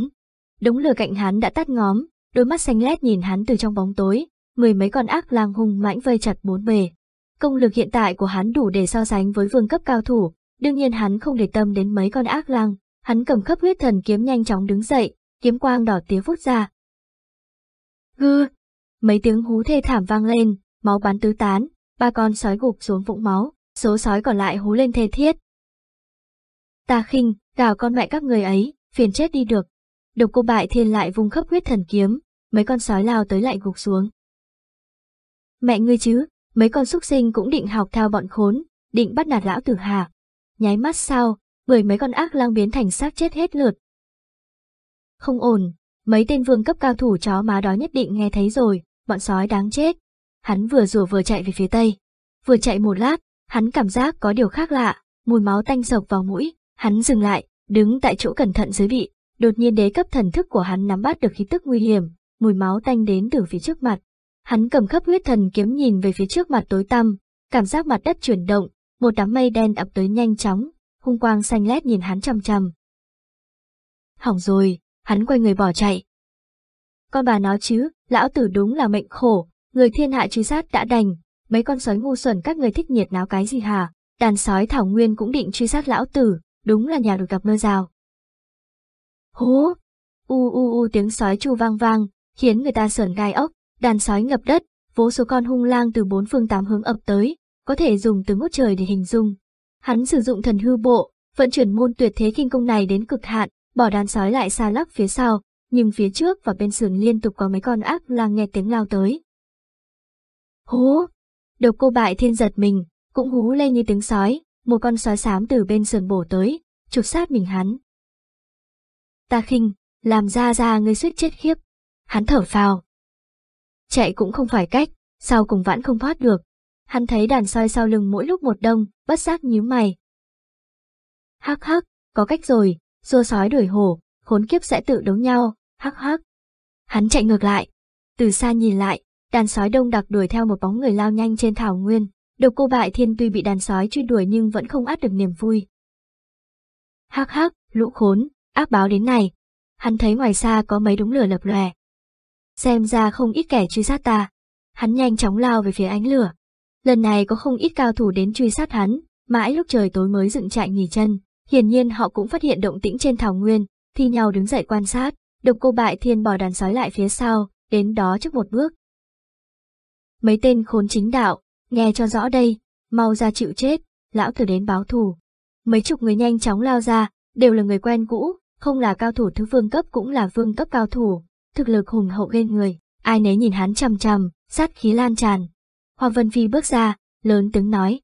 Đống lửa cạnh hắn đã tắt ngóm, đôi mắt xanh lét nhìn hắn từ trong bóng tối, mười mấy con ác lang hung mãnh vây chặt bốn bề. Công lực hiện tại của hắn đủ để so sánh với vương cấp cao thủ, đương nhiên hắn không để tâm đến mấy con ác lang, hắn cầm khớp huyết thần kiếm nhanh chóng đứng dậy, kiếm quang đỏ tía phút ra. Gư! Mấy tiếng hú thê thảm vang lên, máu bắn tứ tán, ba con sói gục xuống vũng máu, số sói còn lại hú lên thê thiết. Ta khinh, gào con mẹ các người ấy, phiền chết đi được. Độc cô bại thiên lại vung khắp huyết thần kiếm, mấy con sói lao tới lại gục xuống. Mẹ ngươi chứ, mấy con súc sinh cũng định học theo bọn khốn, định bắt nạt lão tử hà. Nháy mắt sao, bởi mấy con ác lang biến thành xác chết hết lượt. Không ổn, mấy tên vương cấp cao thủ chó má đó nhất định nghe thấy rồi, bọn sói đáng chết, hắn vừa rủa vừa chạy về phía tây. Vừa chạy một lát, hắn cảm giác có điều khác lạ, mùi máu tanh sộc vào mũi, hắn dừng lại, đứng tại chỗ cẩn thận dưới vị. đột nhiên đế cấp thần thức của hắn nắm bắt được khí tức nguy hiểm, mùi máu tanh đến từ phía trước mặt. Hắn cầm khắp huyết thần kiếm nhìn về phía trước mặt tối tăm, cảm giác mặt đất chuyển động, một đám mây đen ập tới nhanh chóng, hung quang xanh lét nhìn hắn chằm chằm. Hỏng rồi, hắn quay người bỏ chạy. Con bà nói chứ, lão tử đúng là mệnh khổ, người thiên hạ truy sát đã đành, mấy con sói ngu xuẩn các người thích nhiệt náo cái gì hả, đàn sói Thảo Nguyên cũng định truy sát lão tử, đúng là nhà được gặp mưa rào. Hú! U u u tiếng sói chu vang vang, khiến người ta sởn gai ốc, đàn sói ngập đất, vô số con hung lang từ bốn phương tám hướng ập tới, có thể dùng từ ngút trời để hình dung. Hắn sử dụng thần hư bộ, vận chuyển môn tuyệt thế kinh công này đến cực hạn, bỏ đàn sói lại xa lắc phía sau, nhưng phía trước và bên sườn liên tục có mấy con ác lang nghe tiếng lao tới. Hú! Đầu cô bại thiên giật mình, cũng hú lên như tiếng sói, một con sói xám từ bên sườn bổ tới, chụp sát mình hắn. Ta khinh, làm ra ra người suýt chết khiếp. Hắn thở phào. Chạy cũng không phải cách, sau cùng vẫn không thoát được. Hắn thấy đàn soi sau lưng mỗi lúc một đông, bất giác nhíu mày. Hắc hắc, có cách rồi, rùa sói đuổi hổ, khốn kiếp sẽ tự đấu nhau, hắc hắc. Hắn chạy ngược lại, từ xa nhìn lại, Đàn sói đông đặc đuổi theo một bóng người lao nhanh trên thảo nguyên, độc cô bại thiên tuy bị đàn sói truy đuổi nhưng vẫn không át được niềm vui. Hắc hắc, lũ khốn, ác báo đến này. Hắn thấy ngoài xa có mấy đống lửa lập lòe. Xem ra không ít kẻ truy sát ta. Hắn nhanh chóng lao về phía ánh lửa. Lần này có không ít cao thủ đến truy sát hắn, mãi lúc trời tối mới dựng trại nghỉ chân. Hiển nhiên họ cũng phát hiện động tĩnh trên thảo nguyên, thi nhau đứng dậy quan sát. Độc cô bại thiên bỏ đàn sói lại phía sau, đến đó trước một bước, Mấy tên khốn chính đạo, nghe cho rõ đây, mau ra chịu chết, lão tử đến báo thù. Mấy chục người nhanh chóng lao ra, đều là người quen cũ, không là cao thủ thứ vương cấp cũng là vương cấp cao thủ, thực lực hùng hậu ghê người, ai nấy nhìn hắn chằm chằm, sát khí lan tràn. Hoa Vân Phi bước ra, lớn tiếng nói.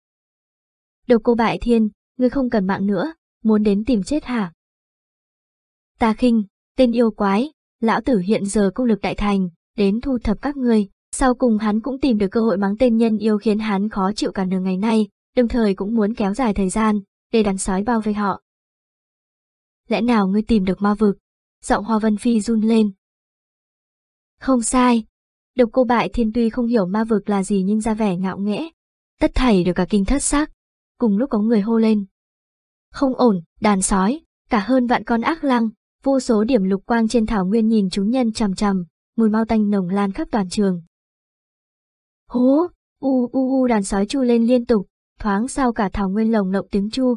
Đồ cô bại thiên, ngươi không cần mạng nữa, muốn đến tìm chết hả? Ta khinh, tên yêu quái, lão tử hiện giờ công lực đại thành, đến thu thập các ngươi, sau cùng hắn cũng tìm được cơ hội mắng tên nhân yêu khiến hắn khó chịu cả nửa ngày nay, đồng thời cũng muốn kéo dài thời gian, để đàn sói bao vây họ. Lẽ nào ngươi tìm được ma vực? Giọng Hoa Vân Phi run lên. Không sai. Độc cô bại thiên tuy không hiểu ma vực là gì nhưng ra vẻ ngạo nghễ. Tất thảy đều cả kinh thất sắc. Cùng lúc có người hô lên. Không ổn, đàn sói, cả hơn vạn con ác lăng, vô số điểm lục quang trên thảo nguyên nhìn chúng nhân chằm chằm, mùi mau tanh nồng lan khắp toàn trường. Hố, u u u đàn sói chu lên liên tục, thoáng sau cả thảo nguyên lồng lộng tiếng chu.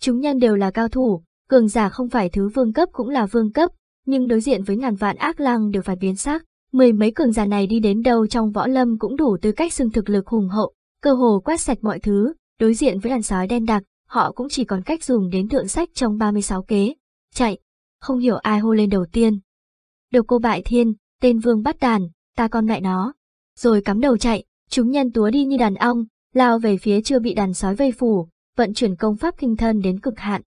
Chúng nhân đều là cao thủ, cường giả không phải thứ vương cấp cũng là vương cấp, nhưng đối diện với ngàn vạn ác lang đều phải biến sắc. Mười mấy cường giả này đi đến đâu trong võ lâm cũng đủ tư cách xưng thực lực hùng hậu, cơ hồ quét sạch mọi thứ, đối diện với đàn sói đen đặc, họ cũng chỉ còn cách dùng đến thượng sách trong 36 kế. Chạy, không hiểu ai hô lên đầu tiên. Đầu cô bại thiên, tên vương bắt đàn, ta con mẹ nó. Rồi cắm đầu chạy, Chúng nhân túa đi như đàn ong, lao về phía chưa bị đàn sói vây phủ, vận chuyển công pháp kinh thân đến cực hạn.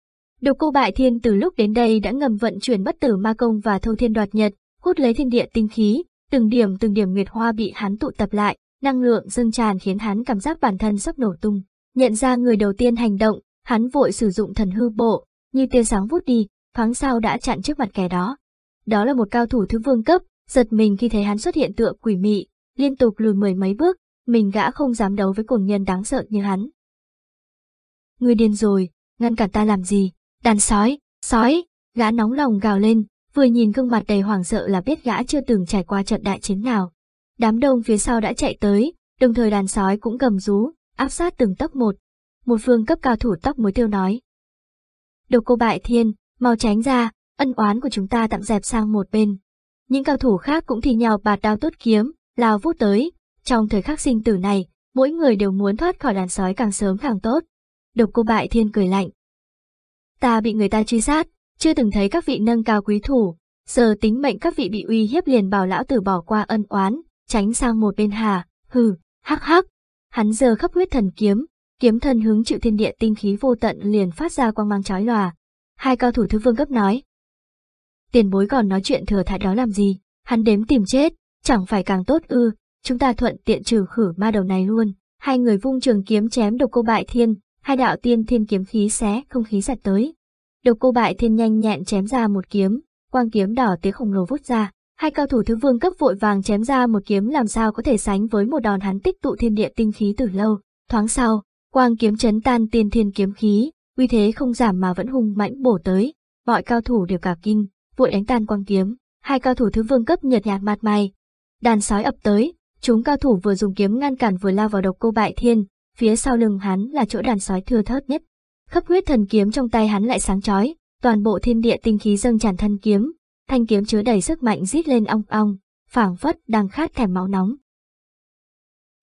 Độc cô bại thiên từ lúc đến đây đã ngầm vận chuyển bất tử ma công và thâu thiên đoạt nhật, hút lấy thiên địa tinh khí, từng điểm từng điểm nguyệt hoa bị hắn tụ tập lại, năng lượng dâng tràn khiến hắn cảm giác bản thân sắp nổ tung. Nhận ra người đầu tiên hành động, hắn vội sử dụng thần hư bộ, như tia sáng vút đi, thoáng sau đã chặn trước mặt kẻ đó. Đó là một cao thủ thứ vương cấp, giật mình khi thấy hắn xuất hiện tựa quỷ mị, liên tục lùi mười mấy bước, mình gã không dám đấu với cuồng nhân đáng sợ như hắn. Ngươi điên rồi, ngăn cản ta làm gì, đàn sói, sói, gã nóng lòng gào lên, vừa nhìn gương mặt đầy hoảng sợ là biết gã chưa từng trải qua trận đại chiến nào. Đám đông phía sau đã chạy tới, đồng thời đàn sói cũng gầm rú, áp sát từng tóc một. Một vương cấp cao thủ tóc muối tiêu nói. Đồ cô bại thiên, mau tránh ra, ân oán của chúng ta tạm dẹp sang một bên. Những cao thủ khác cũng thì nhào bạt đao tốt kiếm, lao vút tới, trong thời khắc sinh tử này, mỗi người đều muốn thoát khỏi đàn sói càng sớm càng tốt. Độc cô bại thiên cười lạnh. Ta bị người ta truy sát, chưa từng thấy các vị nâng cao quý thủ, giờ tính mệnh các vị bị uy hiếp liền bảo lão tử bỏ qua ân oán, tránh sang một bên hà, hừ, hắc hắc. Hắn giờ khắp huyết thần kiếm, kiếm thân hướng chịu thiên địa tinh khí vô tận liền phát ra quang mang chói lòa. Hai cao thủ thứ vương gấp nói. Tiền bối còn nói chuyện thừa thải đó làm gì, hắn đếm tìm chết, chẳng phải càng tốt ư, chúng ta thuận tiện trừ khử ma đầu này luôn. Hai người vung trường kiếm chém độc cô bại thiên, hai đạo tiên thiên kiếm khí xé không khí giật tới. Độc cô bại thiên nhanh nhẹn chém ra một kiếm, quang kiếm đỏ tía khổng lồ vút ra. Hai cao thủ thứ vương cấp vội vàng chém ra một kiếm làm sao có thể sánh với một đòn hắn tích tụ thiên địa tinh khí từ lâu. Thoáng sau, quang kiếm chấn tan tiên thiên kiếm khí, uy thế không giảm mà vẫn hung mãnh bổ tới. Mọi cao thủ đều cả kinh, vội đánh tan quang kiếm. Hai cao thủ thứ vương cấp nhợt nhạt mặt mày. Đàn sói ập tới, Chúng cao thủ vừa dùng kiếm ngăn cản vừa lao vào độc cô bại thiên, phía sau lưng hắn là chỗ đàn sói thưa thớt nhất. Khắp huyết thần kiếm trong tay hắn lại sáng chói, toàn bộ thiên địa tinh khí dâng tràn thân kiếm, thanh kiếm chứa đầy sức mạnh rít lên ong ong, phảng phất đang khát thèm máu nóng.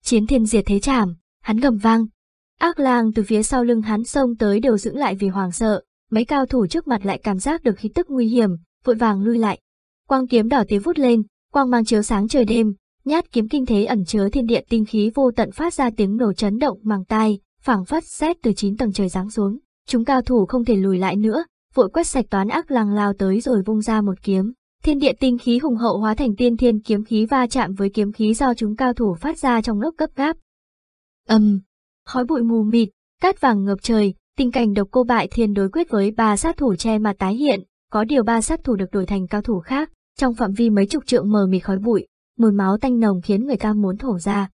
Chiến thiên diệt thế chảm, hắn gầm vang. Ác lang từ phía sau lưng hắn xông tới đều dưỡng lại vì hoàng sợ, mấy cao thủ trước mặt lại cảm giác được khí tức nguy hiểm, vội vàng lui lại. Quang kiếm đỏ tía vút lên, quang mang chiếu sáng trời đêm, Nhát kiếm kinh thế ẩn chứa thiên địa tinh khí vô tận phát ra tiếng nổ chấn động màng tai, phảng phất xét từ chín tầng trời giáng xuống. Chúng cao thủ không thể lùi lại nữa, vội quét sạch toán ác lăng lao tới rồi vung ra một kiếm. Thiên địa tinh khí hùng hậu hóa thành tiên thiên kiếm khí va chạm với kiếm khí do chúng cao thủ phát ra trong lốc gấp gáp. Âm, um, khói bụi mù mịt, cát vàng ngập trời, tình cảnh độc cô bại thiên đối quyết với ba sát thủ che mà tái hiện, có điều ba sát thủ được đổi thành cao thủ khác, trong phạm vi mấy chục trượng mờ mịt khói bụi, mùi máu tanh nồng khiến người ta muốn thổ ra.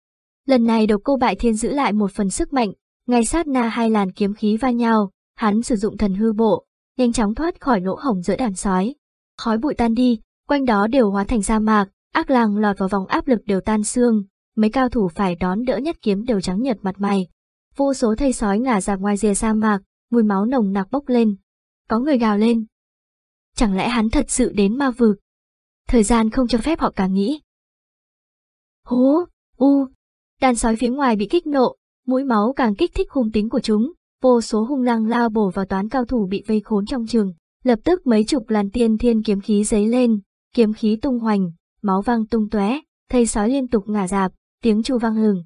Lần này độc cô bại thiên giữ lại một phần sức mạnh, ngay sát na hai làn kiếm khí va nhau, hắn sử dụng thần hư bộ, nhanh chóng thoát khỏi lỗ hổng giữa đàn sói. Khói bụi tan đi, quanh đó đều hóa thành sa mạc, ác làng lọt vào vòng áp lực đều tan xương, mấy cao thủ phải đón đỡ nhất kiếm đều trắng nhợt mặt mày. Vô số thây sói ngả ra ngoài rìa sa mạc, mùi máu nồng nặc bốc lên. Có người gào lên. Chẳng lẽ hắn thật sự đến ma vực? Thời gian không cho phép họ cả nghĩ, hú, u. Đàn sói phía ngoài bị kích nộ, mũi máu càng kích thích hung tính của chúng, vô số hung năng lao bổ vào toán cao thủ bị vây khốn trong trường, lập tức mấy chục làn tiên thiên kiếm khí giấy lên, kiếm khí tung hoành, máu văng tung tóe, thầy sói liên tục ngả dạp, tiếng chu vang hừng.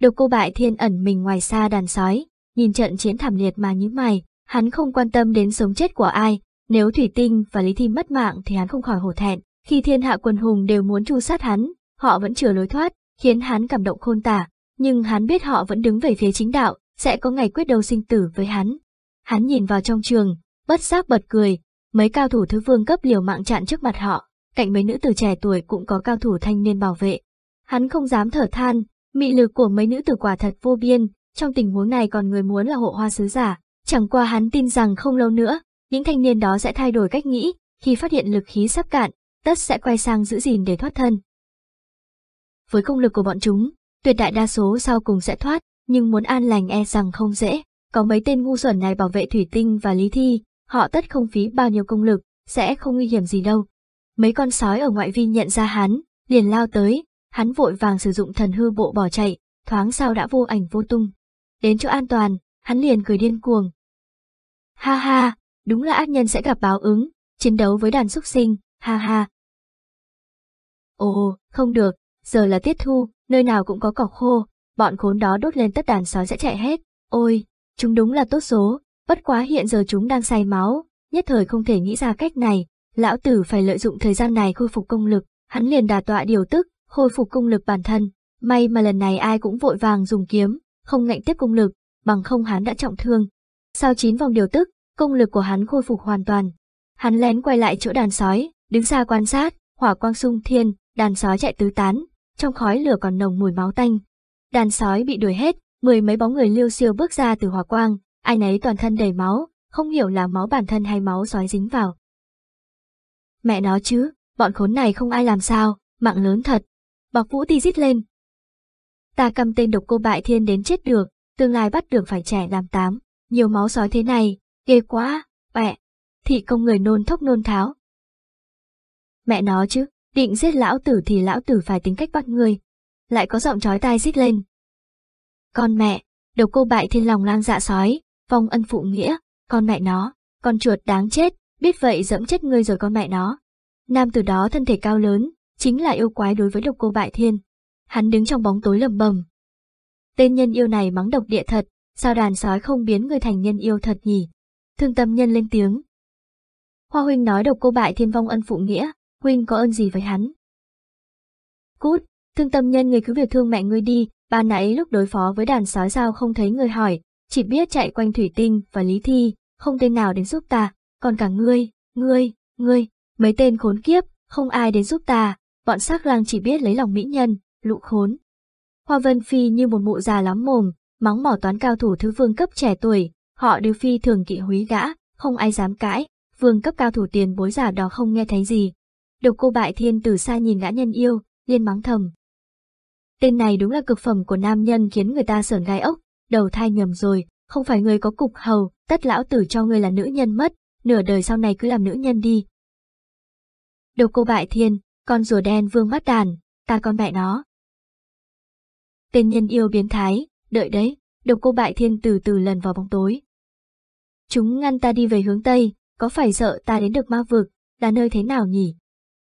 Độc cô bại thiên ẩn mình ngoài xa đàn sói, nhìn trận chiến thảm liệt mà nhíu mày, hắn không quan tâm đến sống chết của ai, nếu Thủy Tinh và Lý Thi mất mạng thì hắn không khỏi hổ thẹn, khi thiên hạ quần hùng đều muốn chu sát hắn, họ vẫn chừa lối thoát, khiến hắn cảm động khôn tả, nhưng hắn biết họ vẫn đứng về phía chính đạo, sẽ có ngày quyết đấu sinh tử với hắn. Hắn nhìn vào trong trường, bất giác bật cười, mấy cao thủ thứ vương cấp liều mạng chặn trước mặt họ, cạnh mấy nữ tử trẻ tuổi cũng có cao thủ thanh niên bảo vệ. Hắn không dám thở than, mị lực của mấy nữ tử quả thật vô biên, trong tình huống này còn người muốn là hộ hoa sứ giả, chẳng qua hắn tin rằng không lâu nữa, những thanh niên đó sẽ thay đổi cách nghĩ, khi phát hiện lực khí sắp cạn, tất sẽ quay sang giữ gìn để thoát thân với công lực của bọn chúng, tuyệt đại đa số sau cùng sẽ thoát, nhưng muốn an lành e rằng không dễ. Có mấy tên ngu xuẩn này bảo vệ thủy tinh và lý thi, họ tất không phí bao nhiêu công lực, sẽ không nguy hiểm gì đâu. Mấy con sói ở ngoại vi nhận ra hắn, liền lao tới, hắn vội vàng sử dụng thần hư bộ bỏ chạy, thoáng sau đã vô ảnh vô tung. Đến chỗ an toàn, hắn liền cười điên cuồng. Ha ha, đúng là ác nhân sẽ gặp báo ứng, chiến đấu với đàn súc sinh, ha ha. Ồ, không được, giờ là tiết thu, nơi nào cũng có cỏ khô, bọn khốn đó đốt lên tất đàn sói sẽ chạy hết. Ôi, chúng đúng là tốt số, bất quá hiện giờ chúng đang say máu, nhất thời không thể nghĩ ra cách này, lão tử phải lợi dụng thời gian này khôi phục công lực, hắn liền đà tọa điều tức, khôi phục công lực bản thân. May mà lần này ai cũng vội vàng dùng kiếm, không ngạnh tiếp công lực, bằng không hắn đã trọng thương. Sau 9 vòng điều tức, công lực của hắn khôi phục hoàn toàn. Hắn lén quay lại chỗ đàn sói, đứng xa quan sát, hỏa quang sung thiên, đàn sói chạy tứ tán, trong khói lửa còn nồng mùi máu tanh. Đàn sói bị đuổi hết, mười mấy bóng người liêu siêu bước ra từ hỏa quang, ai nấy toàn thân đầy máu, không hiểu là máu bản thân hay máu sói dính vào. Mẹ nó chứ, bọn khốn này không ai làm sao, mạng lớn thật. Bọc vũ ti rít lên. Ta cầm tên độc cô bại thiên đến chết được, tương lai bắt được phải trẻ làm tám, nhiều máu sói thế này, ghê quá, mẹ. Thị công người nôn thốc nôn tháo. Mẹ nó chứ, định giết lão tử thì lão tử phải tính cách bắt người. Lại có giọng chói tai rít lên. Con mẹ, đầu cô bại thiên lòng lang dạ sói, vong ân phụ nghĩa, con mẹ nó, con chuột đáng chết, biết vậy dẫm chết ngươi rồi con mẹ nó. Nam tử đó thân thể cao lớn, chính là yêu quái đối với độc cô bại thiên. Hắn đứng trong bóng tối lầm bầm. Tên nhân yêu này mắng độc địa thật, sao đàn sói không biến người thành nhân yêu thật nhỉ? Thương tâm nhân lên tiếng. Hoa huynh nói độc cô bại thiên vong ân phụ nghĩa, huynh có ơn gì với hắn. Cút, thương tâm nhân người cứ việc thương mẹ ngươi đi, bà nãy lúc đối phó với đàn sói sao không thấy người hỏi, chỉ biết chạy quanh thủy tinh và lý thi, không tên nào đến giúp ta, còn cả ngươi, ngươi, ngươi, mấy tên khốn kiếp, không ai đến giúp ta, bọn sắc lang chỉ biết lấy lòng mỹ nhân, lũ khốn. Hoa Vân Phi như một mụ già lắm mồm, móng mỏ toán cao thủ thứ vương cấp trẻ tuổi, họ đều phi thường kỵ húy gã, không ai dám cãi, vương cấp cao thủ tiền bối giả đó không nghe thấy gì, Độc cô bại thiên từ xa nhìn gã nhân yêu, liên mắng thầm. Tên này đúng là cực phẩm của nam nhân khiến người ta sởn gai ốc, đầu thai nhầm rồi, không phải người có cục hầu, tất lão tử cho người là nữ nhân mất, nửa đời sau này cứ làm nữ nhân đi. Độc cô bại thiên, con rùa đen vương bắt đàn, ta con mẹ nó. Tên nhân yêu biến thái, đợi đấy, độc cô bại thiên từ từ lần vào bóng tối. Chúng ngăn ta đi về hướng Tây, có phải sợ ta đến được ma vực, là nơi thế nào nhỉ?